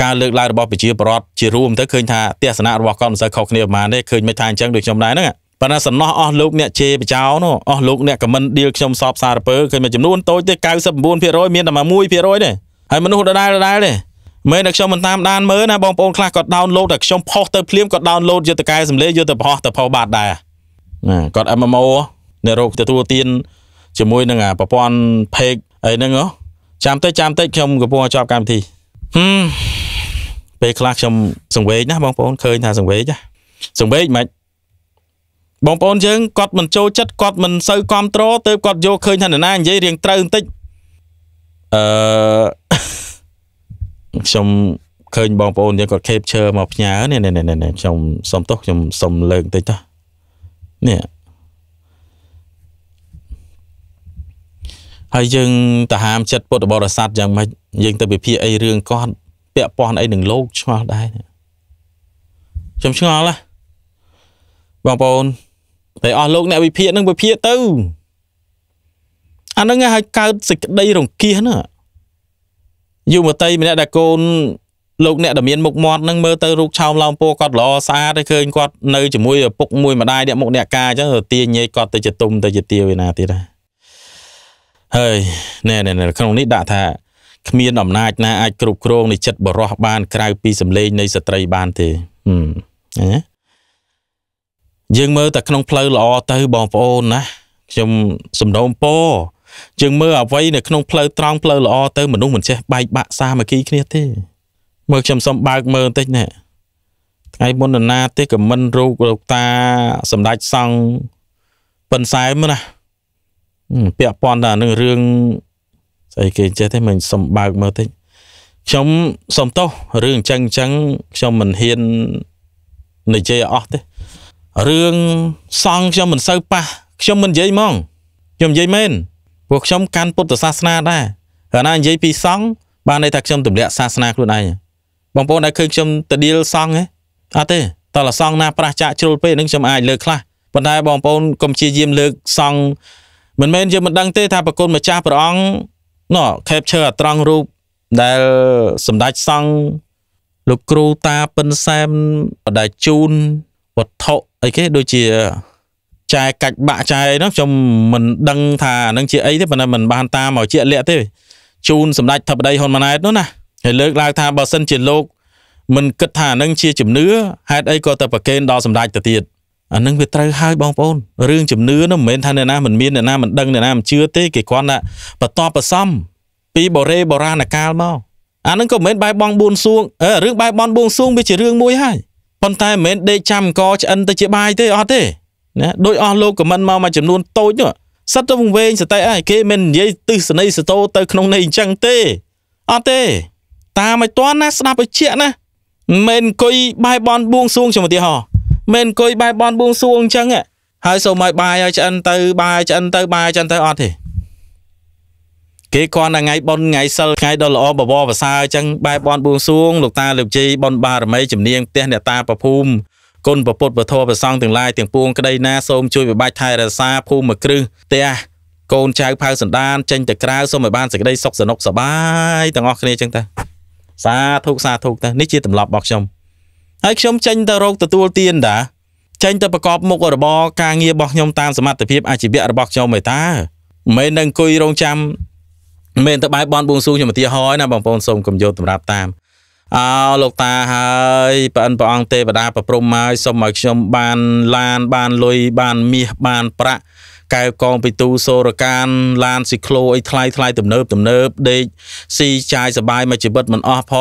ការលើកឡើងរបស់ប្រជាពលរដ្ឋជារួមទៅឃើញថាទស្សនៈរបស់គាត់មិនសូវខុសគ្នាប៉ុន្មានទេឃើញមិនថាអញ្ចឹងដូចខ្ញុំដែរហ្នឹងបើណាសំណោះអស់លោកអ្នកជេបចោនោះអស់លោកអ្នកខមមិនឌីលខ្ញុំសອບសារពើឃើញមួយចំនួនតូចទេ99%មានតែ1%ទេហើយមនុស្សដដែលដដែលទេមែនតែខ្ញុំមិនតាមដានមើលណាបងប្អូនខ្លះគាត់ download តែខ្ញុំផុសទៅភ្លាមគាត់ download យកទៅកែសម្លេងយកទៅផុសទៅផុសបាត់ដែរណាគាត់ MMO អ្នករោគទទួលទានជាមួយនឹងអាប្រព័ន្ធ page អីហ្នឹងហ៎ចាំតិចចាំតិចខ្ញុំកំពុងចប់កម្មវិធីហឹមពេលខ្លះខ្ញុំសង្វេគណាបងប្អូនឃើញថាសង្វេគណាសង្វេគមិនបងប្អូនយើងគាត់មិនចូលចិត្តគាត់មិនសូវគ្រប់គ្រងទៅគាត់យកឃើញថានរណានិយាយរៀងត្រូវបន្តិចអឺខ្ញុំឃើញបងប្អូនយើងគាត់ capture មកផ្ញើនេះនេះនេះខ្ញុំសុំទោសខ្ញុំសុំលើកបន្តិចតោះនេះហើយយើងតាហាមចិត្តពុទ្ធបរិស័ទយ៉ាងម៉េចយើង ទៅពិភាក្សាអីរឿងគាត់ពាក់ព័ន្ធអីនឹងលោកឆ្ងល់ដែរខ្ញុំឆ្ងល់ណាបងប្អូនតែអស់លោកអ្នកវិភាគនឹងវិភាគទៅអានឹងឲ្យកើតសេចក្តីរង្គៀសណាយុវតីម្នាក់ដែលកូនលោកអ្នកដែលមានមុខមាត់នឹងមើលទៅរូបឆោមឡោមពោគាត់ល្អស្អាតហើយឃើញគាត់នៅជាមួយឪពុកមួយម្ដាយអ្នកមុខអ្នកការអញ្ចឹងទាញញែកគាត់ទៅជាទុំទៅជាទាវឯណាទៀតហើយណែណែក្នុងនេះដាក់ថាគ្មានអំណាចណាអាចគ្រប់គ្រងនៃចិត្តបរោះបាន ក្រៅពីសម្លេងនៃស្ត្រីបានទេហឹមណាយើងមើលតែក្នុងផ្លូវល្អទៅបងប្អូនណាខ្ញុំសំដៅពរយើងមើលអ្វីនៅក្នុងផ្លូវត្រង់ផ្លូវល្អទៅ មនុស្សមិនចេះបែកបាក់សាមគ្គីគ្នាទេមើលខ្ញុំសុំបើកមើលបន្តិចណាថ្ងៃមុននរណាទេក៏មិនរូបលោកតា សម្ដេចសង្ឃប៉ុនសែមណាពាក់ព័ន្ធតែនឹងរឿងស្អីគេចេះទេមិនសុំបើកមើលតិចខ្ញុំសុំទោសរឿងអញ្ចឹងអញ្ចឹងខ្ញុំមិនហ៊ាននិយាយអស់ទេរឿងសង្ឃខ្ញុំមិនសូវប៉ះខ្ញុំមិននិយាយហ្មងខ្ញុំនិយាយមែនព្រោះខ្ញុំកាន់ពុទ្ធសាសនាដែរហើយណានិយាយពីសង្ឃបានន័យថាខ្ញុំទម្លាក់សាសនាខ្លួនឯងបងប្អូនដែលឃើញខ្ញុំទៅឌីលសង្ឃអត់ទេតើសង្ឃណាប្រះចាក់ជ្រុលពេកនឹងខ្ញុំអាចលើកខ្លះប៉ុន្តែបងប្អូនកុំជាយាមលើកសង្ឃមិនមែនយើងមិនដឹងទេ ថាប្រគុណម្ចាស់ព្រះអង្គណ៎ capture អាត្រង់រូបដែលសម្ដេចសង្ឃលោកគ្រូតាប៉ិនសែមបដាជូនវត្ថុអីគេដូចជាចែកាច់បាក់ចែហ្នឹងខ្ញុំមិនដឹងថាហ្នឹងជាអីទេប៉ុន្តែមិនបានតាមមកជាក់លាក់ទេជូនសម្ដេចធិបតីហ៊ុនម៉ាណែតនោះណាហើយលើកឡើងថាបើសិនជាលោក មិនគិតថាហ្នឹងជាជំនឿហេតុអីក៏ទៅប្រកេនដល់សម្ដេចទៅទៀតអានឹងវាត្រូវហើយបងប្អូនរឿងជំនឿនោះមិនមែនថាអ្នកណាមិនមានអ្នកណាមិនដឹងអ្នកណាមិនជឿទេគេគ្រាន់តែបន្តប្រសំពីបរេបុរាណកាលមកអានឹងក៏មិនមែនបែបបងបួនសួងអឺរឿងបែបបងបួនសួងវាជារឿងមួយហើយប៉ុន្តែមិនមែនដេកចាំកឆ្អិនទៅជាបាយទេអត់ទេណាដោយអស់លោកខមមិនមកមួយចំនួនតូចនោះសិតទៅវង្វេងសតិអីគេមិននិយាយទិសនីសតោទៅក្នុងនៃអញ្ចឹងទេអត់ទេ តាមឲ្យតាន់ណាស្ដាប់ឲ្យជាក់ណាមិនអង្គុយបាយបនបួងសួងជាឧទាហរណ៍មិនអង្គុយបាយបនបួងសួងអញ្ចឹងហើយសូមឲ្យបាយឲ្យឆ្អិនទៅបាយឆ្អិនទៅបាយឆ្អិនទៅអត់ទេគេគ្រាន់តែថ្ងៃបុណ្យថ្ងៃសិលថ្ងៃដ៏ល្អបវរប្រសើរអញ្ចឹងបែបបន់បួងសួងលោកតាលោកជីបុណ្យបារមីជំនាញផ្ទះអ្នកតាប្រភូមិគុណប្រពុតប្រធរប្រសង់ទាំងឡាយទាំងពួងក្តីណាសូមជួយបបាច់ថែរក្សាភូមិគ្រឹះផ្ទះកូនចៅផៅសន្តានចេញទៅក្រៅសូមឲ្យបានសេចក្តីសុខសនុកសប្បាយទាំងអស់គ្នាអញ្ចឹងទៅសាធុសាធុទៅនេះជាទម្លាប់របស់ខ្ញុំហើយខ្ញុំចេញទៅរកទទួលទានតាចេញទៅប្រកបមុខរបរការងាររបស់ខ្ញុំតាមសមត្ថភាពអាជីវៈរបស់ខ្ញុំឯតាមិនមែននឹងអង្គុយរងចាំមែនទៅបាយបនបួងសួងខ្ញុំឧទាហរណ៍ណាបងប្អូនសូមកំយោសម្រាប់តាមអោលោកតាហើយព្រះអិនព្រះអង្គទេវតាប្រព្រំមកសូមឲ្យខ្ញុំបានឡានបានលុយបានមាសបានប្រាក់កែវកងពិទូសូរកានឡានស៊ីក្លូអីថ្លៃថ្លៃទំនើបទំនើបដេកស៊ីចាយសបាយមកជីវិតមិនអស់ផ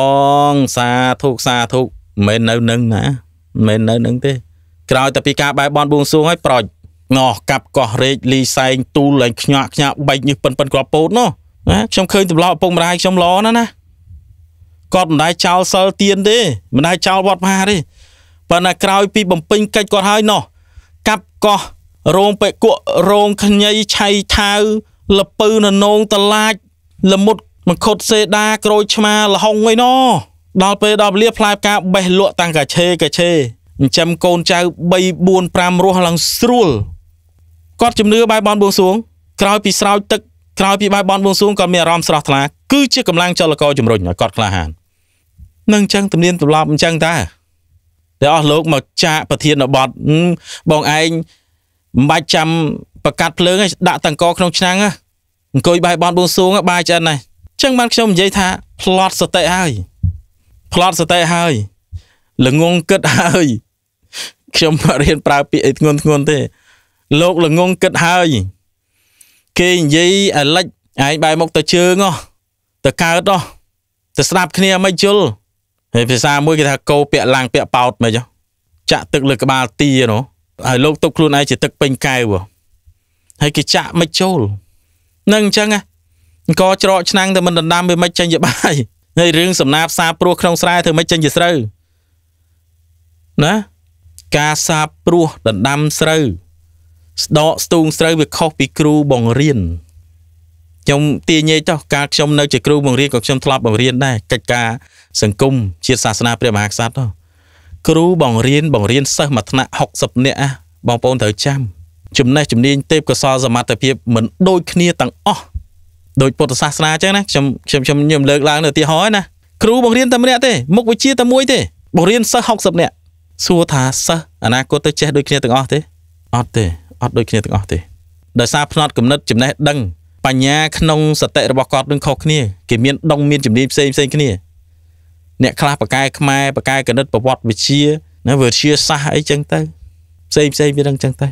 ងសាធុសាធុមិននៅនឹងណាមិននៅនឹងទេក្រោយតែពីការបែបបនបួងសួងឲ្យប្រោចងោះកាប់កោះរេកលីសែងទូលឡើងខ្ញាក់ខ្ញាក់បែកញឹសប៉ិនប៉ិនក្របពោតនោះណាខ្ញុំឃើញទម្លាប់ឪពុកម្ដាយខ្ញុំល្អណាស់ណាគាត់មិនដែរចោលសិលទៀនទេមិនដែរចោលវត្តមហាទេប៉ុន្តែក្រោយពីបំពេញកិច្ចគាត់ហើយនោះកាប់កោះរោងបេកក់រោងខ្ញីឆៃថាវលពៅននងតឡាចលមុតមង្ឃុតសេដាក្រូចឆ្មាលហុងអីណោះដល់ពេលដល់វេលាផ្លែផ្កាបេះលក់តាំងកាឆេកាឆេចិញ្ចឹមកូនចៅ3 4 5រស់ឡើងស្រួលគាត់ជំនឿបែបបនបួងសួងក្រោយ ពីស្រោចទឹកក្រោយពីបាយបន់បួងសួងគាត់មានអារម្មណ៍ស្រស់ថ្លាគឺជាកម្លាំងចលករជំរុញឲ្យគាត់ក្លាហាននឹងអញ្ចឹងទំនៀមទម្លាប់អញ្ចឹងតាតែអស់លោកមកចាកប្រធានបទបងឯងមិនបាច់ចាំបកាត់ភ្លើងឯងដាក់តង្កក្នុងឆ្នាំងអង្គុយបាយបន់បួងសួងបាយចិនឯងចឹងបានខ្ញុំនិយាយថាផ្លត់សតិហើយផ្លត់សតិហើយល្ងងគិតហើយខ្ញុំមិនរៀនប្រើពាក្យអីធ្ងន់ធ្ងន់ទេ លោកល្ងងគិតហើយគេនិយាយអាលិចឯងបែរមុខទៅជើងហ៎ទៅកើតហ៎ទៅស្ដាប់គ្នាមិនជុលហើយភាសាមួយគេថាកោពាក់ឡាំងពាក់ប៉ោតមិនហ៎ចាក់ទឹកលើក្បាលទានោះហើយលោកទុកខ្លួនឯងជាទឹកពេញកែវហើយគេចាក់មិនចូលនឹងអញ្ចឹងអង្គច្រកឆ្នាំងតែមិនដណ្ដើមវាមិនចេញជាបាយហើយរឿងសំណាបសាព្រោះក្នុងស្រែធ្វើមិនចេញជាស្រូវណា ការសាព្រោះដណ្ដើមស្រូវស្ដកស្ទូងស្រូវវាខុសពីគ្រូបង្រៀនខ្ញុំទាញេចោះការខ្ញុំនៅជាគ្រូ បង្រៀនក៏ខ្ញុំធ្លាប់បង្រៀនដែរកិច្ចការសង្គមជាតិសាសនាព្រះមហាក្សត្រគ្រូបង្រៀនបង្រៀនសិស្សមួយថ្នាក់60នាក់បងប្អូនត្រូវចាំចំណេះជំនាញទេពកោសលសមត្ថភាពមិនដូចគ្នាទាំងអស់ដោយពុទ្ធសាសនាអញ្ចឹងណាខ្ញុំខ្ញុំខ្ញុំញឹមលើកឡើង នៅឧទាហរណ៍ណាគ្រូបង្រៀនតែម្នាក់ទេមុខវិជ្ជាតែមួយទេបង្រៀនសិស្ស60នាក់សួរថាសិស្សអនាគតទៅចេះដូចគ្នាទាំងអស់ទេអត់ទេអត់ដូចគ្នាទាំងអស់ទេដោយសារផ្នត់គំនិតចំណេះដឹងបញ្ញាក្នុងសតិរបស់គាត់នឹង ខុសគ្នាគេមានដងមានជំនាញផ្សេងផ្សេងគ្នាអ្នកខ្លះបកែខ្មែរបកែគណិតប្រវត្តិវិទ្យាណាវិទ្យាសាស្ត្រអីចឹងទៅផ្សេងផ្សេងវានឹងចឹងទៅ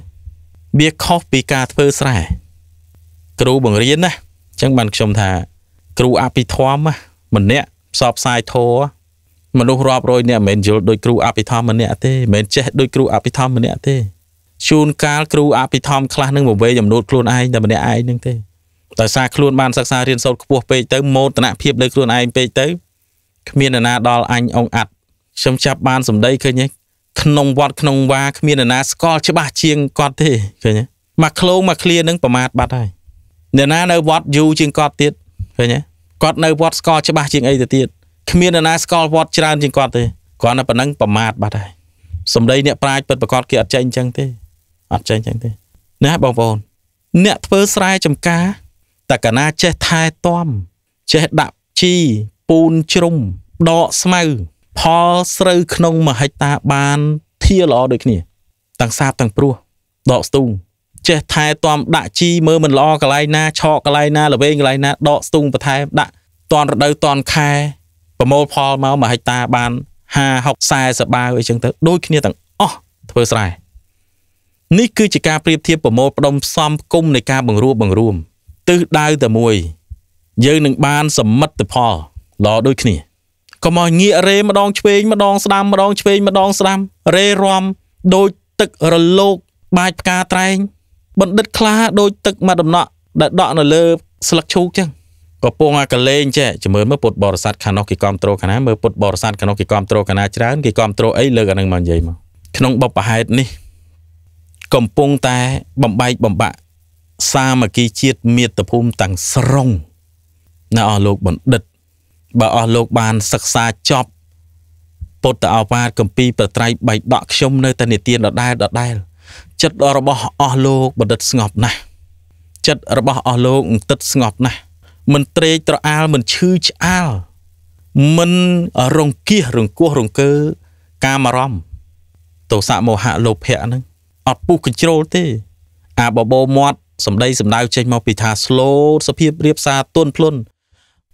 វាខុសពីការធ្វើស្រែគ្រូបង្រៀនណាចឹងបានខ្ញុំថាគ្រូ អភិធម្មម្នាក់ផ្សព្វផ្សាយធម៌មនុស្សរាប់រយនាក់មិនមែនយល់ដោយគ្រូអភិធម្មម្នាក់ទេមិនមែនចេះដោយគ្រូអភិធម្មម្នាក់ទេជួនកាលគ្រូអភិធម្មខ្លះនឹងមកវេចំនួនខ្លួនឯងតែម្នាក់ឯងនឹងទេដោយសារខ្លួនបានសិក្សារៀនសូត្រខ្ពស់ពេកទៅមោទនភាពលើខ្លួនឯងពេកទៅគ្មាននរណាដល់អញអងអាត់ខ្ញុំចាប់បានសម្ដីឃើញទេក្នុងវត្តក្នុងវាគ្មាននរណាស្គាល់ច្បាស់ជាងគាត់ទេឃើញទេមកឃ្លោងមកឃ្លានឹងប្រមាថបាត់ហើយអ្នកណានៅវត្តយូរជាងគាត់ទៀតឃើញទេគាត់នៅវត្តស្គាល់ច្បាស់ជាងអីទៅទៀតគ្មាននរណាស្គាល់វត្តច្រើនជាងគាត់ទេគាត់នៅប៉ុណ្ណឹងប្រមាថបាត់ហើយសម្ដីអ្នកប្រាជ្ញពិតប្រកបគេអត់ចេញអញ្ចឹងទេអត់ចេញចឹងទេណាបងប្អូនអ្នកធ្វើស្រែចម្ការតកណាចេះថែទាំចេះដាក់ជីពូនជ្រុំដកស្មៅផលស្រូវក្នុងមហិច្ឆតាបានធាល្អដូចគ្នាទាំងសាបទាំងព្រោះដកស្ទូងចេះថែទាំដាក់ជីមើលមិនល្អកន្លែងណាឆក់កន្លែងណាល្វែងកន្លែងណាដកស្ទូងបន្ថែមដាក់តនរដូវតនខែប្រមូលផលមកមហិច្ឆតាបាន50 60 40បាវអីចឹងទៅដូចគ្នាទាំងអស់ធ្វើស្រែនេះគឺជាការប្រៀបធៀបប្រមូលផ្ដុំផ្សំគុំនៃការបង្រួបបង្រួមទិសដៅតែមួយយើងនឹងបានសមិទ្ធផលល្អដូចគ្នាកុំឲ្យងាករេម្ដងឆ្វេងម្ដងស្ដាំម្ដងឆ្វេងម្ដងស្ដាំរេរំដោយទឹករលោកបាចផ្កាត្រែងបណ្ឌិតខ្លះដោយទឹកមកដំណក់ដែលដក់នៅលើស្លឹកឈូកចឹងក៏ពងអាកលេងចេះជំរឿនមើលពុទ្ធបរិស័ទខាងនោះគេគ្រប់គ្រងខាងណាមើលពុទ្ធបរិស័ទខាងនោះគេគ្រប់គ្រងខាងណាច្រើនគេគ្រប់គ្រងអីលើកអានឹងមកនិយាយមកក្នុងបបហេតុនេះកំពុងតែបំបែកបំបាក់សាមគ្គីជាតិមាតុភូមិទាំងស្រុងណាអស់លោកបណ្ឌិតបើអស់លោកបានសិក្សាចប់ពុទ្ធអវាទកម្ពីប្រត្រៃបៃដកខ្ញុំនៅតែនិទានដដែលដដែល ចិត្តរបស់អស់លោកបណ្ឌិតស្ងប់ណាស់ចិត្តរបស់អស់លោកអង្ទឹកស្ងប់ណាស់មិនត្រេកត្រអាលមិនឈឺឆ្អាលមិនរង្គៀសរង្គោះរង្គើកាមអារម្មណ៍ទោសៈមោហៈលោភៈហ្នឹងអត់ពុះកញ្ជ្រោលទេ អាបបោមាត់សម្ដីសម្ដៅចេញមកពីថា slow សភាពរៀបសារទន់ភ្លន់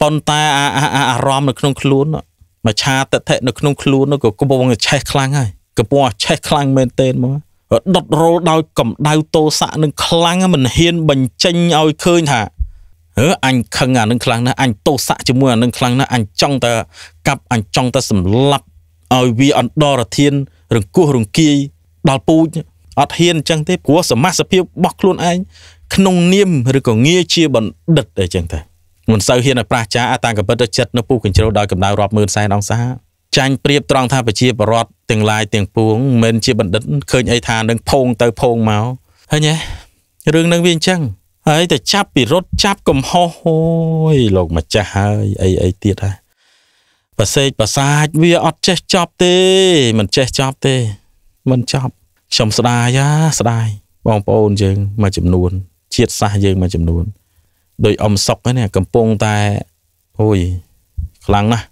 ប៉ុន្តែអារម្មណ៍នៅក្នុងខ្លួនមច្ឆាតិថិនៅក្នុងខ្លួននោះក៏កំពុងឆេះខ្លាំងហើយកំពុងឆេះខ្លាំងមែនទែនមកដុតរោលដោយកម្ដៅតោស័កនឹងខ្លាំងមិនហ៊ាន បញ្ចេញឲ្យឃើញថាអឺអញខឹងអានឹងខ្លាំងណាស់អញតោស័កជាមួយអានឹងខ្លាំងណាស់អញចង់តែកាប់អញចង់តែសម្លាប់ឲ្យវាអន្តរធានរង្គោះរង្គីដល់ពូជអត់ហ៊ានអញ្ចឹងទេព្រោះសមាសភាពរបស់ខ្លួនឯងក្នុង នាមឬក៏ងារជាបណ្ឌិតអីចឹងទៅមិនសូវហ៊ានឲ្យប្រាសចាអាតាំងកពិតទៅចិត្តនៅពូកញ្ជ្រោលដោយកម្ដៅរាប់ម៉ឺនសែនអង្សា ចាញ់ប្រៀបត្រង់ថាប្រជាបរតទាំងឡាយទាំងពួងមិនជាបណ្ឌិតឃើញអីថានឹងផោងទៅផោងមកហើយញ៉េរឿងនឹងវាអញ្ចឹងហើយតែចាប់ពីរត់ចាប់កំហុសអូយលោកម្ចាស់ហើយអីអីទៀតហើយប្រសេកប្រសាចវាអត់ចេះចប់ទេ មិនចេះចប់ទេ មិនចប់ខ្ញុំស្ដាយអាស្ដាយបងប្អូនយើងមួយចំនួន ជាតិសាសយើងមួយចំនួន ដោយអំសុកហ្នឹងកំពុងតែអូយខ្លាំងណាស់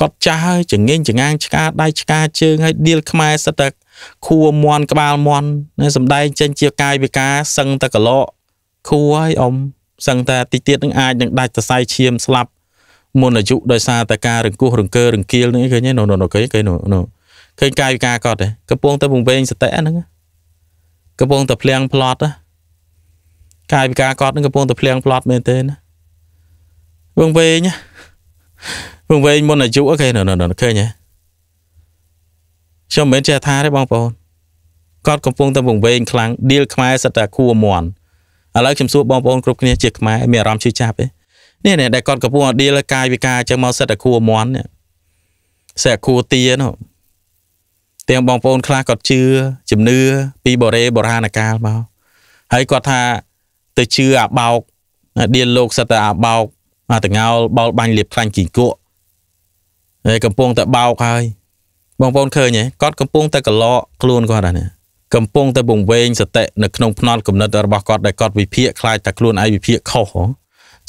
គាត់ចាស់ហើយចងេងចងាងឆ្កាដៃឆ្កាជើងហើយដៀលខ្មែរសិតតែខួមន់ក្បាលមន់សំដែងចេញជាកាយវិការសឹងតែកលកខួហើយអ៊ំសឹងតែតិចទៀតនឹងអាចនឹងដាច់សរសៃឈាមស្លាប់មុនអាយុដោយសារតែការរង្គោះរង្គើរង្គៀលនេះឃើញទេណូណូគេគេណូណូឃើញកាយវិការគាត់ទេកំពុងតែពង្វែងសតិហ្នឹងកំពុងតែភ្លៀងផ្លត់កាយវិការគាត់ហ្នឹងកំពុងតែភ្លៀងផ្លត់មែនទេណាពង្វែងពង្វែងមុនអាយុគេឃើញទេខ្ញុំមិនចេះថាទេបងប្អូនគាត់កំពុងតែពង្វែងខ្លាំងឌីលខ្មែរសិតតែគួរមន់ឥឡូវខ្ញុំសួរបងប្អូនគ្រប់គ្នាជាខ្មែរមានអារម្មណ៍ឈឺចាប់ទេនេះនេះដែលគាត់កំពុងឌីលកាយវិការអញ្ចឹងមកសិតតែគួរមន់នេះសិតតែគួរទានោះទាំងបងប្អូនខ្លះគាត់ជឿជំនឿពីបរេបុរាណកាលមកហើយគាត់ថាទៅជឿអាបោកឌៀលលោកសិតតែអាបោកអាតងោលបោលបាញ់លៀបខ្លាញ់គីគក់ហើយកំពុងតែបោកហើយបងប្អូនឃើញទេគាត់កំពុងតែកលក់ខ្លួនគាត់ហ្នឹងកំពុងតែបង្វែងសតិនៅក្នុងភ្នត់គំនិតរបស់គាត់ដែលគាត់វិភាគខ្លាចតែខ្លួនឯងវិភាគខុសអ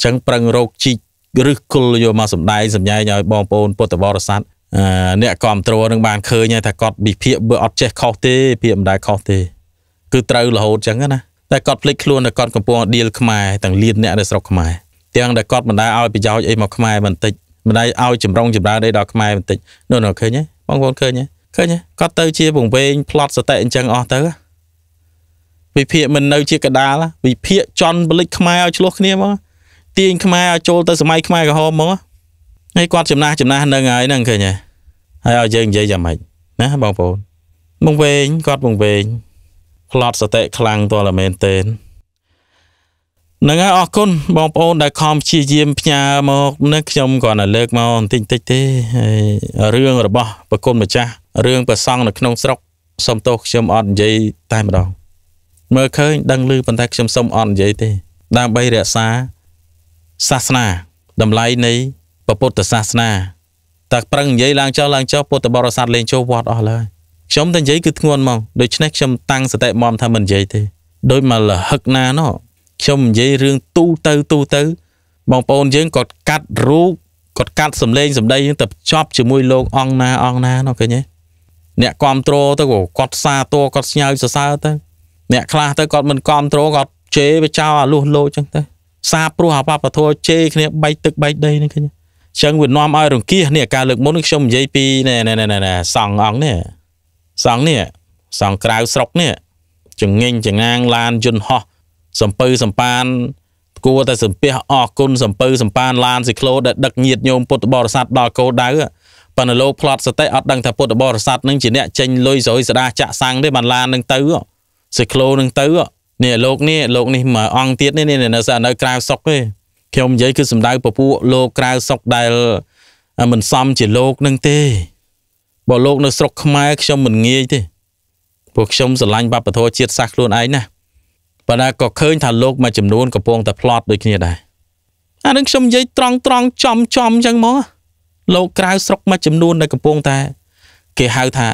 ញ្ចឹងប្រឹងរោគជីករឹសគល់យកមកសំដែងសម្ញែងឲ្យ បងប្អូនពុទ្ធបរិស័ទអ្នកគ្រប់គ្រងនឹងបានឃើញថាគាត់ពិភាកបើអត់ចេះខុសទេពាក្យមិនដែលខុសទេគឺត្រូវរហូតចឹងណាតែគាត់ភ្លេចខ្លួនតែគាត់កំពុងដៀលខ្មែរទាំងលៀនអ្នកនៅស្រុកខ្មែរទាំងដែលគាត់មិនដែលឲ្យប្រយោជន៍អីមកខ្មែរបន្តិចមិនដែលឲ្យចម្រុងចម្រើនអីដល់ខ្មែរបន្តិចនោះនោះឃើញទេបងប្អូនឃើញទេឃើញទេគាត់ទៅជាពង្វែងផ្លត់សតិអញ្ចឹងអស់ទៅវិភាកមិននៅជាកដាលវិភាកចន់បលិចខ្មែរឲ្យឆ្លោះគ្នាមកទាញខ្មែរឲ្យចូលទៅសម័យខ្មែរក្រហមមកហើយគាត់ចំណាស់ចំណាស់នឹងហើយហ្នឹងឃើញហើយហើយឲ្យយើងនិយាយយ៉ាងម៉េចណាបងប្អូនមកវិញគាត់មកវិញផ្លត់សតិខ្លាំងតលមែនទែននឹងហើយអរគុណបងប្អូន ដែលខំព្យាយាមផ្ញើមកនេះខ្ញុំគ្រាន់តែលើកមកបន្តិចតិចទេហើយរឿងរបស់ប្រគុណម្ចាស់រឿងប្រសង់នៅក្នុងស្រុកសុំទោសខ្ញុំអត់និយាយតែម្ដងមើលឃើញដឹងឮប៉ុន្តែខ្ញុំសុំអត់និយាយទេ ដើម្បីរក្សាសាសនាតម្លៃនៃពុទ្ធសាសនាតែប្រឹងនិយាយឡើងចោះឡើងចោះពុទ្ធបរិស័ទលែងចូលវត្តអស់ឡើយខ្ញុំតែនិយាយគឺធ្ងន់មកដូច្នេះខ្ញុំតាំងសតិមមថាមិននិយាយទេដោយមកលហឹកណាណោះខ្ញុំនិយាយរឿងទូទៅទូទៅ បងប្អូនយើងគាត់កាត់រូបគាត់កាត់សម្លេងសម្ដីយើងទៅភ្ជាប់ជាមួយលោកអង្គណាអង្គណាណោះឃើញទេអ្នកគ្រប់គ្រងទៅគាត់សាតัวគាត់ស្ញើសរសើរទៅអ្នកខ្លះទៅគាត់មិនគ្រប់គ្រងគាត់ជេរបចោអាលុះលោចឹងទៅសាព្រោះអាបបធัวជេរគ្នាបែកទឹកបែកដីនេះឃើញទេចឹងវានាំឲ្យរង្គៀសនេះការលើកមុនខ្ញុំនិយាយពីណែណែណែសង់អង្គនេះសង់នេះសង់ក្រៅស្រុកនេះចងេញចងាងឡានយន្តហោះសំពៅសំបាន គួរតែសំពះអរគុណសំពៅសំបានឡានស៊ីក្លូដែលដឹកញាតញោមពុទ្ធបរិស័ទដល់គោដៅប៉ុន្តែលោកផ្លត់សតិអត់ដឹងថាពុទ្ធបរិស័ទនឹងជាអ្នកចេញលុយសរយសដាចាក់សាំងទេបានឡាននឹងទៅស៊ីក្លូនឹងទៅនេះលោកនេះលោកនេះមួយអង្គទៀតនេះនៅនៅក្រៅស្រុកទេខ្ញុំនិយាយគឺសំដៅពពួកលោកក្រៅសុកដែលមិនសមជាលោកនឹងទេបើលោកនៅស្រុកខ្មែរខ្ញុំមិនងាយទេពួកខ្ញុំស្រឡាញ់វប្បធម៌ជាតិសាសន៍ខ្លួនឯងណាប៉ុន្តែក៏ឃើញថាលោកមួយចំនួនកំពុងតែផ្លត់ដូចគ្នាដែរអានឹងខ្ញុំនិយាយត្រង់ត្រង់ចំចំអញ្ចឹងមកលោកក្រៅស្រុកមួយចំនួនដែលកំពុងតែគេហៅថា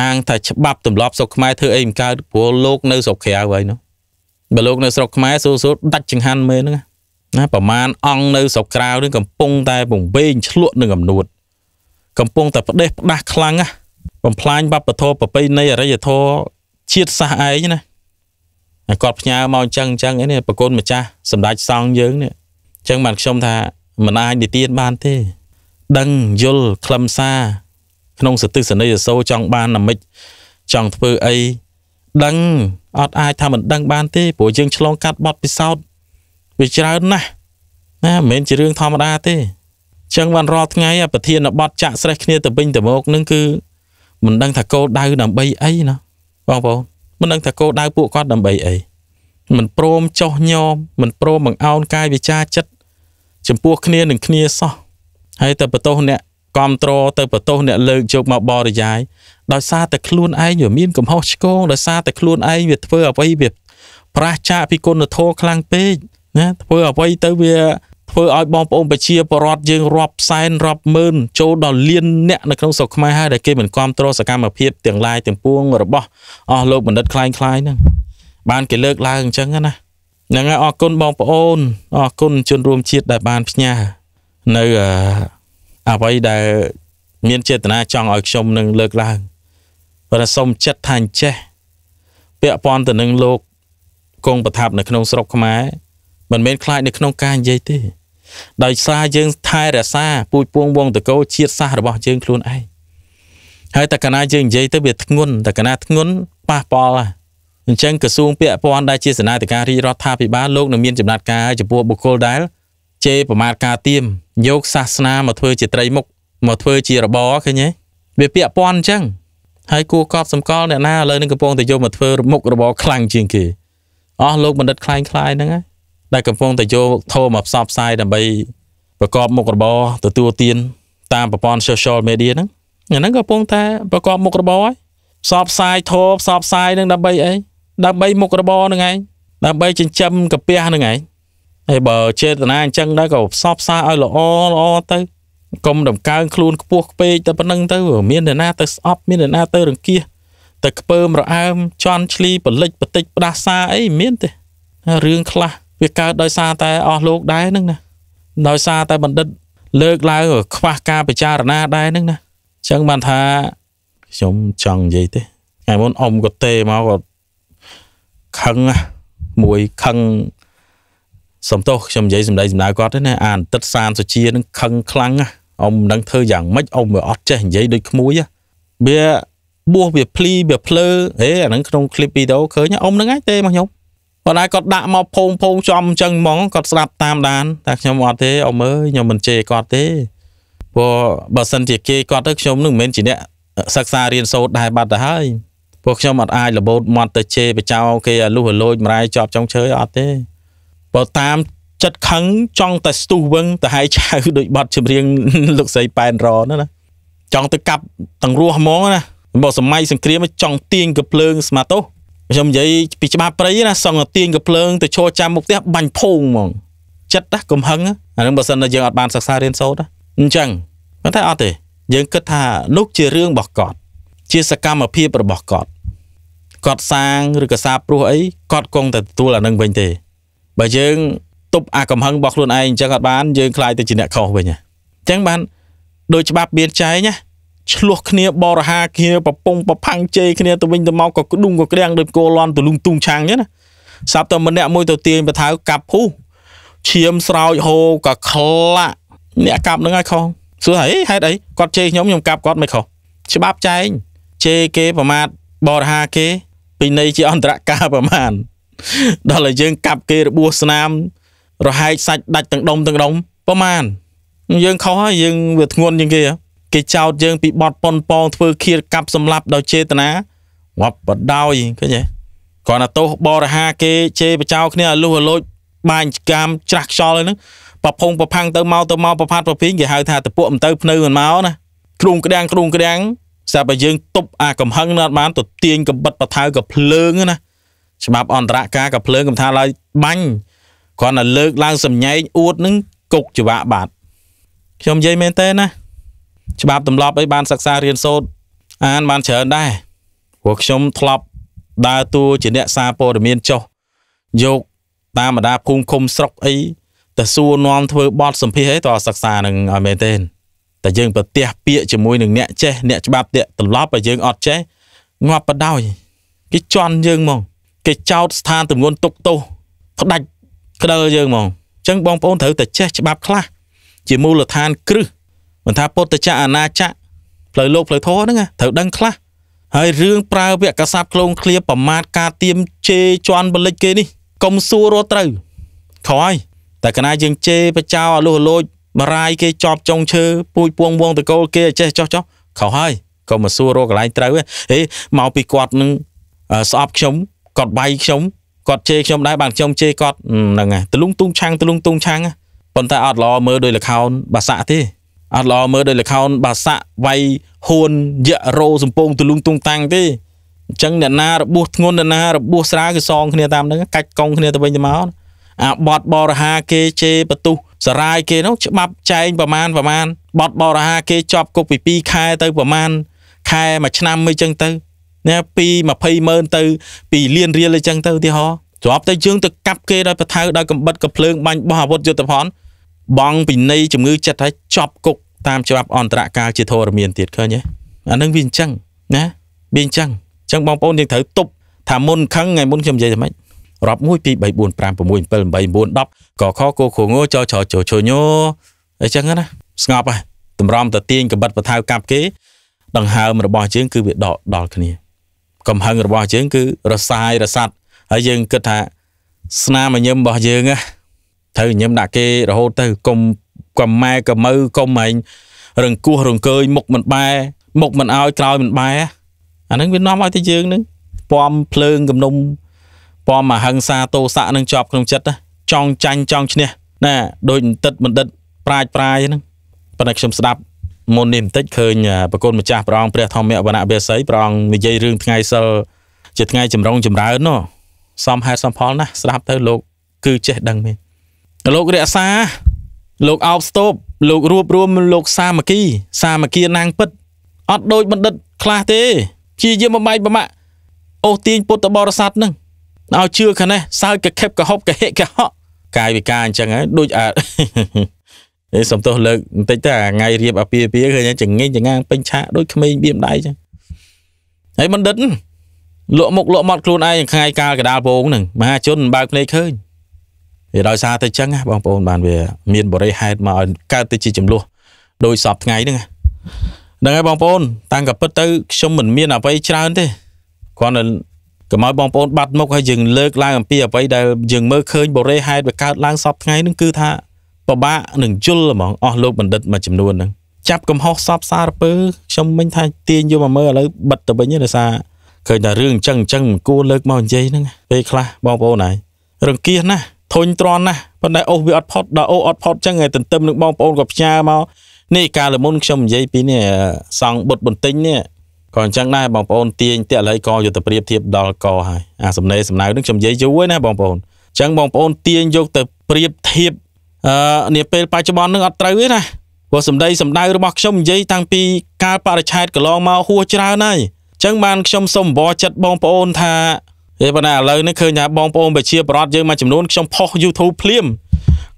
អាងថាច្បាប់ទម្លាប់ស្រុកខ្មែរធ្វើអីមិនកើតព្រោះលោកនៅស្រុកក្រៅហើយនោះបើលោកនៅស្រុកខ្មែរស៊ូស៊ូដាច់ចង្ហាន់មែនហ្នឹងណាប្រមាណអង្គនៅស្រុកក្រៅនឹងកំពុងតែពង្វែងឆ្លក់នឹងអំនួតកំពុងតែផ្ដេសផ្ដាស់ខ្លាំងណាបំផ្លាញវប្បធម៌ប្រពៃណីអរិយធម៌ជាតិសាសឯងណាគាត់ផ្ញើមកអញ្ចឹងអញ្ចឹងឯនេះប្រគុណម្ចាស់សម្ដេចសង្ឃយើងនេះអញ្ចឹងបានខ្ញុំថាមិនអាចនិទានបានទេដឹងយល់ខ្លឹមសារក្នុងសតិសនីអសូរចង់បានណាមិចចង់ធ្វើអីដឹងអត់អាចថាមិនដឹងបានទេព្រោះយើងឆ្លងកាត់បទពិសោធន៍វាច្រើនណាស់ណាមិនមែនជារឿងធម្មតាទេចឹងបានរាល់ថ្ងៃប្រធានបទចាក់ស្រេះគ្នាទៅវិញទៅមកនឹងគឺមិនដឹង ថាគោលដៅដើម្បីអីណាបងប្អូនមិនដឹងថាគោលដៅពួកគាត់ដើម្បីអីមិនព្រមចោះញោមមិនព្រមបង្អោនកាយវិចាចិត្តចំពោះគ្នានឹងគ្នាសោះហើយតែបន្ទោសអ្នកគ្រប់ត្រទៅបន្ទោសអ្នកលើកយកមកបរិយាយដោយសារតែខ្លួនឯងវាមានកំហុសឆ្គងដោយសារតែខ្លួនឯងវាធ្វើអ្វីវាប្រះចាកពីគុណធម៌ខ្លាំងពេកណាធ្វើអ្វីទៅវាធ្វើឲ្យបងប្អូនប្រជាពលរដ្ឋយើងរាប់សែនរាប់ម៉ឺនចូលដល់លានអ្នកនៅក្នុងស្រុកខ្មែរហើយដែលគេមិនគ្រប់គ្រងសកម្មភាពទាំងឡាយទាំងពួងរបស់អស់លោកបណ្ឌិតខ្លាំងខ្លាយហ្នឹងបានគេលើកឡើងអញ្ចឹងណាហ្នឹងហើយអរគុណបងប្អូនអរគុណជនរួមជាតិដែលបានផ្ញើនៅអ្វីដែលមានចេតនាចង់ឲ្យខ្ញុំនឹងលើកឡើងប៉ុន្តែសូមចិត្តថាអញ្ចេះពាក់ព័ន្ធទៅនឹងលោកគង់ប្រថាប់នៅក្នុងស្រុកខ្មែរមិនមែនខ្លាចនៅក្នុងការនិយាយទេដោយសារយើងថែរក្សាពូជពងវងតកោជាតិសាសរបស់យើងខ្លួនឯងហើយតែកាលណាយើងនិយាយទៅវាធ្ងន់តែកាលណាធ្ងន់ប៉ះពាល់ហ្នឹងអញ្ចឹងក្រសួងពាក់ព័ន្ធដែលជាសេនាធិការរាជរដ្ឋាភិបាលលោកនឹងមានចំណាត់ការចំពោះបុគ្គលដែលជេរប្រមាថការទៀមយកសាសនាមកធ្វើជាត្រីមុខមកធ្វើជារបរឃើញទេវាពាក់ព័ន្ធអញ្ចឹងហើយគួរកប់សម្គាល់អ្នកណាឥឡូវនេះកំពុងតែយកមកធ្វើមុខរបរខ្លាំងជាងគេអស់លោកបណ្ឌិតខ្លាំងខ្លាយហ្នឹងហើយដែលកំពុងតែយកធម៌មកផ្សព្វផ្សាយដើម្បីប្រកបមុខរបរទទួលទានតាមប្រព័ន្ធ social media ហ្នឹងអាហ្នឹងក៏កំពុងតែប្រកបមុខរបរហើយផ្សព្វផ្សាយធម៌ផ្សព្វផ្សាយនឹង ដើម្បីអីដើម្បីមុខរបរហ្នឹងឯងដើម្បីចិញ្ចឹមកពះហ្នឹងឯងហើយបើចេតនាអញ្ចឹងដែរក៏ផ្សព្វផ្សាយឲ្យល្អល្អទៅកុំដំកើងខ្លួនខ្ពស់ពេកតែប៉ុណ្្នឹងទៅ មានអ្នកណាទៅស្អប់មានអ្នកណាទៅរង្គៀសទៅខ្ពើមរអើមជន់ឈ្លីបលិចបតិចផ្ដាសាអីមានទេរឿងខ្លះវាកើតដោយសារតែអស់លោកដែរហ្នឹងណាដោយសារតែបណ្ឌិតលើកឡើងខ្វះការពិចារណាដែរហ្នឹងណាអញ្ចឹងបានថាខ្ញុំចង់និយាយទេថ្ងៃមុនអ៊ំក៏ទេមកក៏ខឹងមួយខឹងសំទោសខ្ញុំនិយាយសម្ដីសម្ដៅគាត់ទេណាអានទឹកសានសុជានឹងខឹងខ្លាំងអ៊ំមិនដឹងធ្វើយ៉ាងម៉េចអ៊ំវាអត់ចេះនិយាយដូចក្មួយវាបួសវាភ្លីវាភ្លើអេអានឹងក្នុងคลิปវីដេអូឃើញអ៊ំនឹងឯងទេមកខ្ញុំប៉ុន្តែគាត់ដាក់មកភូងភូងចំអញ្ចឹងហ្មងគាត់ស្ដាប់តាមដាន តែខ្ញុំអត់ទេអ៊ំអើយខ្ញុំមិនជេរគាត់ទេព្រោះបើសិនជាគេគាត់ទៅខ្ញុំនឹងមិនមែនជាអ្នកសិក្សារៀនសូត្រដែរបាត់ទៅហើយព្រោះខ្ញុំអត់អាចរបូតមាត់ទៅជេរបចោ គេឲ្យលុះរលួចម្រាយជាប់ចុងឈើអត់ទេបើតាមចិត្តខឹងចង់តែស្ទុះវឹងទៅហើយឆៅដូចបាត់ចម្រៀងលោកស្រីប៉ែនរ៉ណាចង់ទៅកាប់ទាំងរស់ហ្មងណាបើសម័យសង្គ្រាម ចង់ទាញកំភ្លើងស្មាតោខ្ញុំនិយាយពីច្បាប់ព្រៃណាសង់ទាញកំភ្លើងទៅឈរចាំមុខផ្ទះបាញ់ភូងហ្មង ចិត្តណាកំហឹងអានឹងបើសិនតែយើងអត់បានសិក្សារៀនសូត្រអញ្ចឹងប៉ុន្តែអត់ទេ យើងគិតថានោះជារឿងរបស់គាត់ជាសកម្មភាពរបស់គាត់គាត់សាងឬក៏សាព្រោះអីគាត់គង់តែទទួលអានឹងវិញទេបើយើងទប់អាកំហឹងរបស់ខ្លួនឯងអញ្ចឹងអត់បានយើងខ្លាចទៅជាអ្នកខុសវិញអញ្ចឹងបានដោយច្បាប់មានចែងណាឆ្លោះគ្នាបរហាគ្នាប្រពងប្រផាំងជេរគ្នាទៅវិញទៅមកក៏ក្ដុំក៏ក្រាំងដោយគោលន់ទលុងទុងឆាំងចឹងណាសាប់តែម្នាក់មួយទៅទាញបថៅកាប់ភូឈាមស្រោចហូរក៏ខ្លាក់អ្នកកាប់នឹងឲ្យខុសសួរហេហេតុអីគាត់ជេរខ្ញុំខ្ញុំកាប់គាត់មិនខុសច្បាប់ចែងជេរគេប្រមាថបរហាគេ ពីនៃជាអន្តរការប្រមាណដល់ឲ្យយើងកាប់គេរបួសស្នាម រហែកសាច់ដាច់ទាំងដុំទាំងដុំប្រមាណយើងខុសហើយយើងវាធ្ងន់ជាងគេហ៎គេចោទយើងពីបទប៉ុនប៉ងធ្វើឃាតកម្មសម្លាប់ដោយចេតនាងាប់បដោយឃើញទេគ្រាន់តែទោសបរិហាគេជេរបចោគ្នាឲ្យលុះលូចបាញ់កម្មច្រាស់ខ្យល់ហ្នឹងប្រភងប្រផាំងទៅមកទៅមកប្រផាត់ប្រភីងគេហៅថាតពួកមិនទៅភ្នៅមិនមកណាគ្រូងក្ដាំងគ្រូងក្ដាំងស្រាប់តែយើងទប់អាកំហឹងនៅអត់បានទៅទាញកំបិតបថៅកភ្លើងណាច្បាប់អន្តរការកភ្លើងកំថាឡើយបាញ់គ្រាន់តែលើកឡើងសម្ញែងអួតនឹងគុកជីវៈបាទខ្ញុំនិយាយមែនទេណាច្បាប់ទម្លាប់អីបានសិក្សារៀនសូត្រអានបានច្រើនដែរព្រោះខ្ញុំធ្លាប់ដើរតួជាអ្នកសារព័ត៌មានចុះយកតាមបណ្ដាភូមិឃុំស្រុកអីតើសួរនាំធ្វើបទសម្ភាសអីតើសិក្សានឹងឲ្យមែនទេតែយើងប្រទះពាកជាមួយនឹងអ្នកចេះអ្នកច្បាប់ទាក់ទម្លាប់ឲ្យយើងអត់ចេះងាប់បដោយគេជន់យើងហ្មង គេចោតស្ថានទម្ងន់ទុកទោសផ្ដាច់ក្តើយើងហ្មងអញ្ចឹងបងប្អូនត្រូវតែចេះច្បាប់ខ្លះជាមូលដ្ឋានគ្រឹះមិនថាពុទ្ធចក្រអាណាចក្រផ្លូវលោកផ្លូវធម៌ហ្នឹងត្រូវដឹងខ្លះហើយរឿងប្រើវគ្គកសាប់ក្លងឃ្លាប្រមាថការទៀមជេជន់បលិចគេនេះកុំសួររត់ត្រូវខ້ອຍតែកណាយើងជេបចោអលុះអលូចបរាយគេចប់ចុងឈើពូជពងវងតកូលគេចេះចោះចោះខុសហើយកុំមកសួររកកន្លែងត្រូវហេមកពីគាត់នឹងស្អប់ខ្ញុំគាត់បាយខ្ញុំគាត់ជេរខ្ញុំដែរបានខ្ញុំជេរគាត់ហ្នឹងហើយទលុងទុំឆាំងទលុងទុំឆាំងប៉ុន្តែអត់ល្អមើលដោយលខោនបាសាក់ទេអត់ល្អមើលដោយលខោនបាសាក់វៃហួនយៈរោសំពងទលុងទុងតាំងទេអញ្ចឹងអ្នកណារបួសធ្ងន់អ្នកណារបួសស្រាលគឺសងគ្នាតាមហ្នឹងកាច់កងគ្នាទៅវិញទៅមកអាបតបរហាគេជេបទុះសរាយគេនោះច្បាប់ចែងប្រមាណប្រមាណបតបរហា គេជាប់គុកពី2ខែទៅប្រមាណខែមួយឆ្នាំអីចឹងទៅណាពី20ម៉ឺនទៅ ពីលានរៀលអីចឹងទៅឧទាហរណ៍ជាប់ទៅយើងទៅកាប់គេដោយប្រថៅដោយកំបិតកំភ្លើងបាញ់បោះអាវុធយុទ្ធភ័ណ្ឌបងពីនៃជំងឺចិត្តហើយចប់គុកតាមច្បាប់អន្តរការជាធរមានទៀតឃើញទេអានឹងវាអញ្ចឹងណាវាអញ្ចឹងអញ្ចឹងបងប្អូនយើងត្រូវទប់ថាមុនខឹងថ្ងៃមុនខ្ញុំនិយាយថាម៉េចរាប់1 2 3 4 5 6 7 8 9 10កខគគងចចចជញអញ្ចឹងណាស្ងប់ហើយតម្រាំទៅទាញកបិតបថាវកាប់គេ ដង្ហើមរបស់យើងគឺវាដកដល់គ្នា កំហឹងរបស់យើងគឺរសាយរសាត់ហើយយើងគិតថាស្នាមញញឹមរបស់យើងណាត្រូវញឹមដាក់គេរហូតទៅកុំកំម៉ែកំមើកុំហែងរង្គោះរង្គើយមុខមិនបែ មុខមិនអោយក្រោយមិនបែអានឹងវានាំឲ្យតែយើងនឹងពំភ្លើងគំនុំពំមហិង្សាទោសៈនឹងជាប់ក្នុងចិត្តចង់ចាញ់ចង់ឈ្នះណាដូចបន្តិតបណ្ឌិតប្រាជ្ញប្រាយហ្នឹងប៉ុន្តែខ្ញុំស្ដាប់មុននេះបន្តិចឃើញប្រគុណម្ចាស់ព្រះអង្គព្រះធម្មវណ្ណវេស័យព្រះអង្គនិយាយរឿងថ្ងៃសិលជាថ្ងៃចម្រុងចម្រើននោះសំហេតុសំផលណាស់ស្ដាប់ទៅលោកគឺចេះដឹងមែនលោករក្សាលោកអោបស្តូប លោករួបរวมលោកសាមគ្គី សាមគ្គីណាង ពិតអត់ដូចបណ្ឌិតខ្លះទេជាយាមបំបែកបំបាក់អូសទាញពុទ្ធបរិស័ទនឹងឲ្យជឿខាងនេះសើចកខិបកហប់កហិកហកកាយវិការអញ្ចឹងហើយដូចអាអេសំទោសលើកបន្តិចទៅអាថ្ងៃរៀបអាពាហ៍ពាហ៍ឃើញចងេងចងាងពេញឆាកដូចក្មេងបៀមដៃចឹងហើយបណ្ឌិតលក់មុខលក់មាត់ខ្លួនឯងថ្ងៃកាលកដាលពងហ្នឹងមហាជនបើកភ្នែកឃើញវាដោយសារតែចឹងបងប្អូនបានវាមានបរិយហេតុមកឲ្យកើតទៅជាចំនួនដោយសពថ្ងៃហ្នឹងហ្នឹងហើយបងប្អូនតាំងកពិតទៅខ្ញុំមិនមានអ្វីច្រើនទេគ្រាន់តែកុំឲ្យបងប្អូនបាត់មុខហើយយើងលើកឡើងអំពីអ្វីដែលយើងមើលឃើញបរិយហេតុវាកើតឡើងសពថ្ងៃហ្នឹងគឺ ថាពិបាកនឹងយល់ហ្មងអស់លោកបណ្ឌិតមួយចំនួនហ្នឹងចាប់កំហុសសពសារពើខ្ញុំមិញថាទាញយកមកមើលឥឡូវបិទទៅវិញដោយសារឃើញថារឿងអញ្ចឹងអញ្ចឹងមិនគួរលើកមកនិយាយហ្នឹងពេលខ្លះបងប្អូនហើយរង្គៀសណាស់ធុញទ្រាន់ណាស់ប៉ុន្តែអូសវាអត់ផុតដល់អូសអត់ផុតចឹងឯងទន្ទឹមនឹងបងប្អូនក៏ផ្ញើមកនេះកាលមុនខ្ញុំនិយាយពីនេះសង់បុតបន្ទិញនេះក៏អញ្ចឹងដែរបងប្អូនទាញតាក់លៃកយកទៅប្រៀបធៀបដល់កហើយអាសំណេរសំណៅនឹងខ្ញុំនិយាយយូរហើយណាបងប្អូនអញ្ចឹងបងប្អូនទាញយកទៅប្រៀបធៀបអឺនាពេលបច្ចុប្បន្ននឹងអត់ត្រូវទេណាព្រោះសម្ដីសម្ដៅរបស់ខ្ញុំនិយាយតាំងពីកាលបរិឆេទកន្លងមកហួសច្រើនហើយអញ្ចឹងបានខ្ញុំសូមអបអរចិត្តបងប្អូនថាទេប៉ុន្តែឥឡូវនេះឃើញថាបងប្អូនប្រជាប្រដ្ឋយើងមួយចំនួនខ្ញុំផុស YouTube ភ្លាម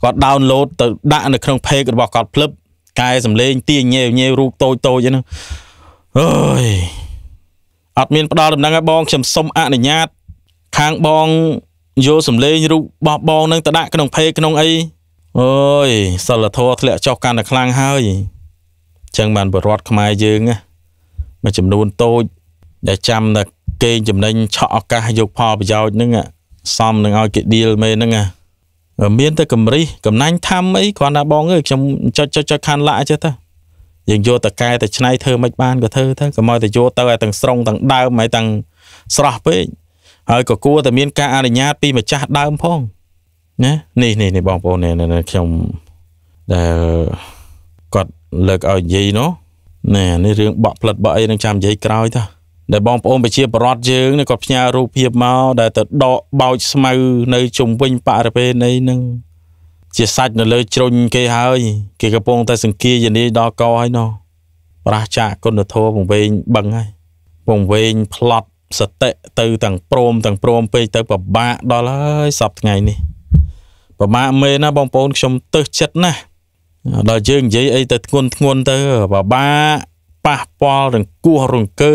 គាត់ download ទៅដាក់នៅក្នុង page របស់គាត់ភ្លឹបកែសម្លេង ទាញញ៉េរូបតូចតូចហ្នឹងអើយអត់មានផ្ដល់ដំណឹងឲ្យបងខ្ញុំសុំអនុញ្ញាត ខាងបងយកសម្លេងរូបរបស់បងនឹងទៅដាក់ក្នុងเพจក្នុងអីអើយសិលធម៌ធ្លាក់ចុះកាន់តែខ្លាំងហើយចឹងបានបរដ្ឋខ្មែរយើងមួយចំនួនតូចដែលចាំតែកេងចំណេញឆក់ឱកាសយកផលប្រយោជន៍ហ្នឹងសំនឹងឲ្យគេឌីលមែនហ្នឹងណាមានតែកំរិះកំណាញ់ធំអីគ្រាន់តែបងអើយខ្ញុំចុចចុចចុចខានឡាក់ចេះទៅយើងយកតកែតឆ្នៃធ្វើមិនបានក៏ធ្វើទៅកុំឲ្យតែយកទៅឲ្យទាំងស្រងទាំងដើមហើយទាំងស្រស់ពេកហើយក៏គួរតែមាន ការអនុញ្ញាតពីម្ចាស់ដើមផងណានេះនេះនេះបងប្អូននេះខ្ញុំដែលគាត់លើកឲ្យនិយាយនោះណែនេះរឿងបក់ផ្លិតបក់អីនឹងចាំនិយាយក្រោយតាដែលបងប្អូនប្រជាពលរដ្ឋយើងគាត់ផ្ញើរូបភាពមកដែលទៅដកបោចស្មៅនៅជុំវិញបរិវេណនេះនឹងជាសាច់នៅលើជ្រុញគេហើយ គេកំពុងតែសង្គាយនីដល់កហើយនោះប្រះចាកគុណធម៌ពងវែងបឹងហើយពងវែងផ្លត់សតិទៅទាំងព្រមទាំងព្រមពេកទៅពិបាកដល់ហើយសប្ថ្ងៃនេះពិបាកមែនណាបងប្អូនខ្ញុំទើសចិត្តណាស់ដល់យើងនិយាយអីទៅធ្ងន់ធ្ងន់ទៅពិបាកប៉ះពាល់រង្គោះរង្គើ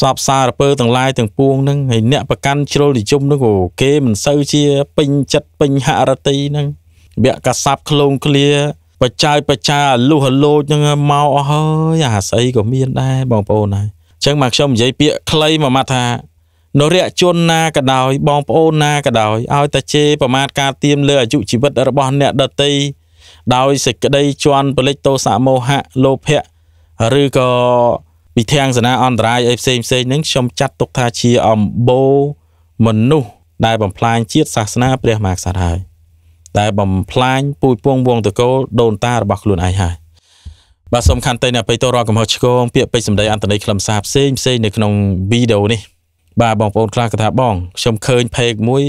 សពសារពើទាំងឡាយទាំងពួងហ្នឹងហើយអ្នកប្រកាន់ជ្រុលនិយមហ្នឹងក៏គេមិនសូវជាពេញចិត្តពេញហរតិហ្នឹងវគ្គកសាប់ឃ្លោងឃ្លា បច្ចាយបច្ចាលុះហលោចហ្នឹងមកអស់ហើយអាស្អីក៏មានដែរបងប្អូនហើយអញ្ចឹងមកខ្ញុំនិយាយពាក្យខ្លីមួយម៉ាត់ថានរៈជនណាក៏ដោយបងប្អូនណាក៏ដោយឲ្យតែជេរប្រមាថការទៀមលើអាយុជីវិតរបស់អ្នកដតីដោយសេចក្តីជន់ពលិចទោសៈមោហៈលោភៈឬក៏វិធាងសនាអន្តរាយអីផ្សេងផ្សេងហ្នឹងខ្ញុំចាត់ទុកថាជាអំបូរមនុស្សដែលបំផ្លាញជាតិសាសនាព្រះមហាក្សត្រហើយដែលបំផ្លាញពូជពងវងតកូលដូនតារបស់ខ្លួនឯងហើយបាទសំខាន់តែអ្នកបិទតរាល់កំហុសឆ្គងពាក្យពេចសម្ដីអន្តន័យខ្លឹមសារផ្សេងផ្សេងនៅក្នុងវីដេអូនេះ បាទបងប្អូនខ្លះក៏ថាបងខ្ញុំឃើញ page មួយ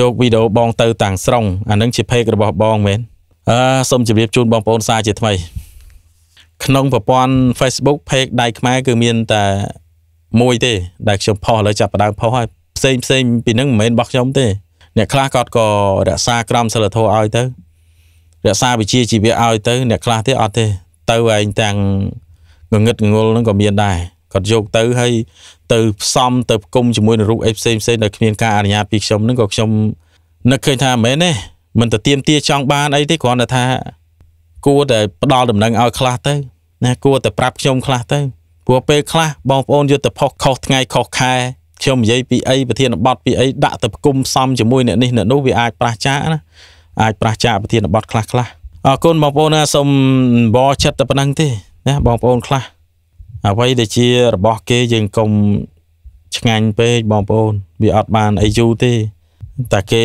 យកវីដេអូបងទៅតាំងស្រុងអានឹងជា page របស់បងមែនអឺសូមជម្រាបជូនបងប្អូនសារជាថ្មីក្នុងប្រព័ន្ធ Facebook page ដៃខ្មែរគឺមានតែមួយទេ ដែលខ្ញុំផុសឥឡូវចាប់ផ្ដើមផុសហើយផ្សេងផ្សេងពីនឹងមិនមែនរបស់ខ្ញុំទេ អ្នកខ្លះគាត់ក៏រក្សាក្រមសីលធម៌ឲ្យទៅរក្សាវិជាជីវៈឲ្យទៅ អ្នកខ្លះទៀតអត់ទេទៅឯងទាំងងងឹតងងល់ហ្នឹងក៏មានដែរគាត់យកទៅហើយទៅផ្សំទៅផ្គុំជាមួយនឹងរូបអីផ្សេងផ្សេងដែលគ្មានការអនុញ្ញាតពីខ្ញុំហ្នឹងក៏ខ្ញុំនឹកឃើញថាមិនមែនទេមិនទៅទៀមទា ចង់បានអីទេគ្រាន់តែថាគួរតែផ្ដល់ដំណឹងឲ្យខ្លះទៅណាគួរតែប្រាប់ខ្ញុំខ្លះទៅព្រោះពេលខ្លះបងប្អូនយុទ្ធភ័ពខុសថ្ងៃខុសខែខ្ញុំនិយាយពីអីប្រធានបទពីអីដាក់ទៅគុំសំជាមួយអ្នកនេះអ្នកនោះវាអាចប្រះចាកណាអាចប្រះចាកប្រធានបទខ្លះខ្លះអរគុណបងប្អូនណាសូមបរចិត្តតែប៉ុណ្្នឹងទេណាបងប្អូនខ្លះអ្វីដែលជារបស់គេយើងកុំឆ្ងាញ់ពេកបងប្អូនវាអត់បានអីយូរទេតែគេ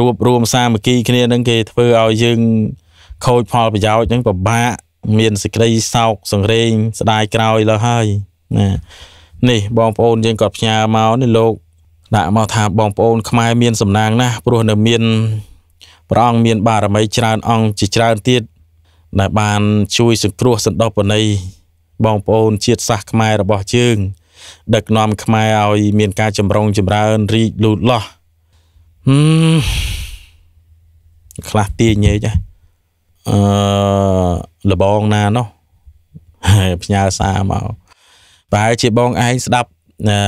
រួបរួមសាមគ្គី គ្នានឹងគេធ្វើឲ្យយើងខូចផលប្រយោជន៍ហ្នឹងពិបាកមានសេចក្តីសោកសង្រេង ស្ដាយក្រោយលើហើយណានេះបងប្អូនយើងគាត់ផ្ញើមកនេះលោកដាក់មកថាបងប្អូនខ្មែរមានសំណាងណាស់ព្រោះនៅមានព្រះអង្គមាន បារមីច្រើនអង្គជាច្រើនទៀតដែលបានជួយសង្គ្រោះសន្តោបន័យបងប្អូន ជាតិសាសន៍ខ្មែររបស់យើងដឹកនាំខ្មែរឲ្យមាន ការចម្រុងចម្រើនរីកលូតលាស់ហឹមខ្លះទាញញេកណាអឺលបងណានោះហើយផ្ញើសារមកប្រហែលជាបងឯងស្ដាប់អឺ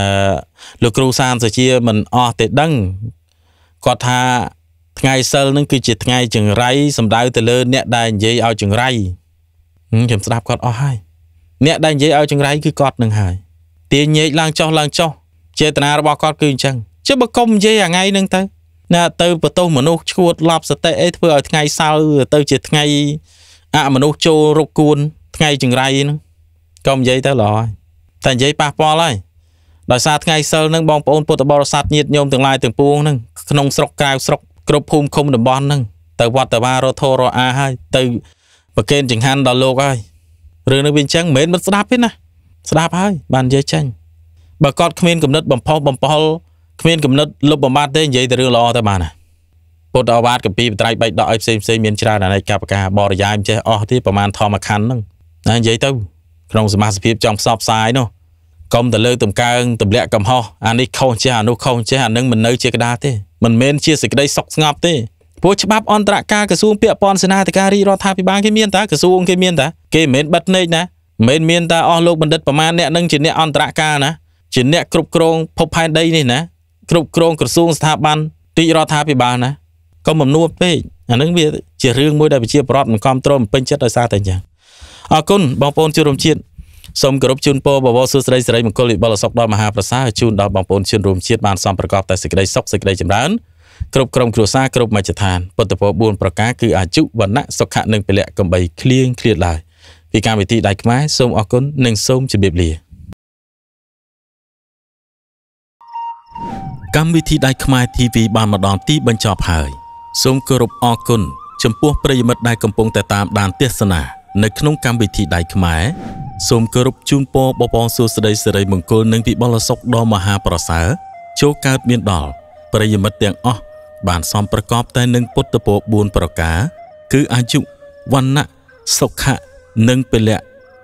លោកគ្រូសានសុជាមិនអស់ទេដឹងគាត់ថាថ្ងៃសិលនឹងគឺជាថ្ងៃចង្រៃសំដៅទៅលើអ្នកដែលនិយាយឲ្យចង្រៃខ្ញុំស្ដាប់គាត់អស់ហើយអ្នកដែលនិយាយឲ្យចង្រៃគឺគាត់នឹងហើយទាញញែកឡើង ចុះឡើងចុះចេតនារបស់គាត់គឺអញ្ចឹងជិះបើកុំនិយាយថ្ងៃហ្នឹងទៅណាទៅបន្ទោសមនុស្សឈួតឡប់សតិអីធ្វើឲ្យថ្ងៃសៅទៅជាថ្ងៃអមនុស្សចូលរົບគួនថ្ងៃចង្រៃហ្នឹងក៏និយាយទៅល្អហើយតែនិយាយប៉ះពាល់ហើយដោយសារថ្ងៃសិលហ្នឹងបងប្អូនពុទ្ធបរិស័ទញាតិញោមទាំងឡាយទាំងពួងហ្នឹងក្នុងស្រុកក្រៅស្រុកគ្រប់ភូមិឃុំតំបន់ហ្នឹងទៅវត្តតាវារធរអាហើយទៅប្រកេនចង្ហាន់ដល់លោកហើយរឿងនេះវាអញ្ចឹងមិនមែនមិនស្ដាប់ទេណាស្ដាប់ហើយបាននិយាយចេញបើគាត់គ្មានគំនិតបំផុសបំផុលគ្មានកំណត់លុបបំបត្តិទេនិយាយតែរឿងល្អទៅបានពុទ្ធអវាទកម្ពីបត្រៃបៃដកឲ្យផ្សេងផ្សេងមានច្រើនអាណិកបកាបរិយាយមិនចេះអស់ទេប្រហែលធម្មខណ្ឌហ្នឹងណានិយាយទៅក្នុងសមាជិកចង់ផ្សព្វផ្សាយនោះកុំទៅលើកតម្កើងទម្លាក់កំហុសអានេះខុសចេះអានោះខុសចេះអានឹងមិននៅ ជាក្តារទេមិនមែនជាសេចក្តីសុខស្ងប់ទេព្រោះច្បាប់អន្តរការក្រសួងពាក់ព័ន្ធសេនាធិការរាជរដ្ឋាភិបាលគេមានតាក្រសួងគេមានតាគេមិនមែនបិទភ្នែកណាមិនមានតាអស់លោកបណ្ឌិតប្រមាណអ្នកនឹងជាអ្នកអន្តរការណាជាអ្នកគ្រប់គ្រងភពផែនដីនេះណាគ្រប់គ្រងក្រសួងស្ថាប័នរាជរដ្ឋាភិបាលណាកុំបំនួសពេកអានឹងវាជារឿងមួយដែលប្រជា ប្រដ្ឋមិនគ្រប់គ្រងមិនពេញចិត្តដោយសារតែអញ្ចឹងអរគុណបងប្អូនជួបរំជាតិសូមគោរពជូនពរបវរសួស្រីសេរីមង្គលវិបលសុខដល់មហាប្រសាជូនដល់បងប្អូនជនរួមជាតិបានសំប្រកបតែសេចក្តីសុខសេចក្តីចម្រើនគ្រប់ក្រុមគ្រួសារគ្រប់មជ្ឈដ្ឋានពុទ្ធពរ4ប្រការគឺអាយុវណ្ណៈសុខៈនិងពលៈកំបីឃ្លៀងឃ្លាតឡើយពីកម្មវិធីដៃខ្មែរសូមអរគុណនិងសូមជម្រាបលាកម្មវិធីដៃខ្មែរ TV បានមកដល់ទីបញ្ចប់ហើយសូមគោរពអរគុណចំពោះប្រិយមិត្តដែលកំពុងតែតាមដានទស្សនានៅក្នុងកម្មវិធីដៃខ្មែរ សូមគោរពជូនពរបងប្អូនសួស្តីសិរីមង្គលនិងពិបុលសុខដ៏មហា ប្រសើរចូលកើតមានដល់ប្រិយមិត្តទាំងអស់បានសំប្រកបតែនឹងពុទ្ធពរ4ប្រការ គឺអាយុវណ្ណៈសុខៈនិងពលៈ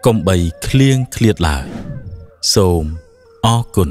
កំបីឃ្លៀងឃ្លាតឡើយសូមអរគុណ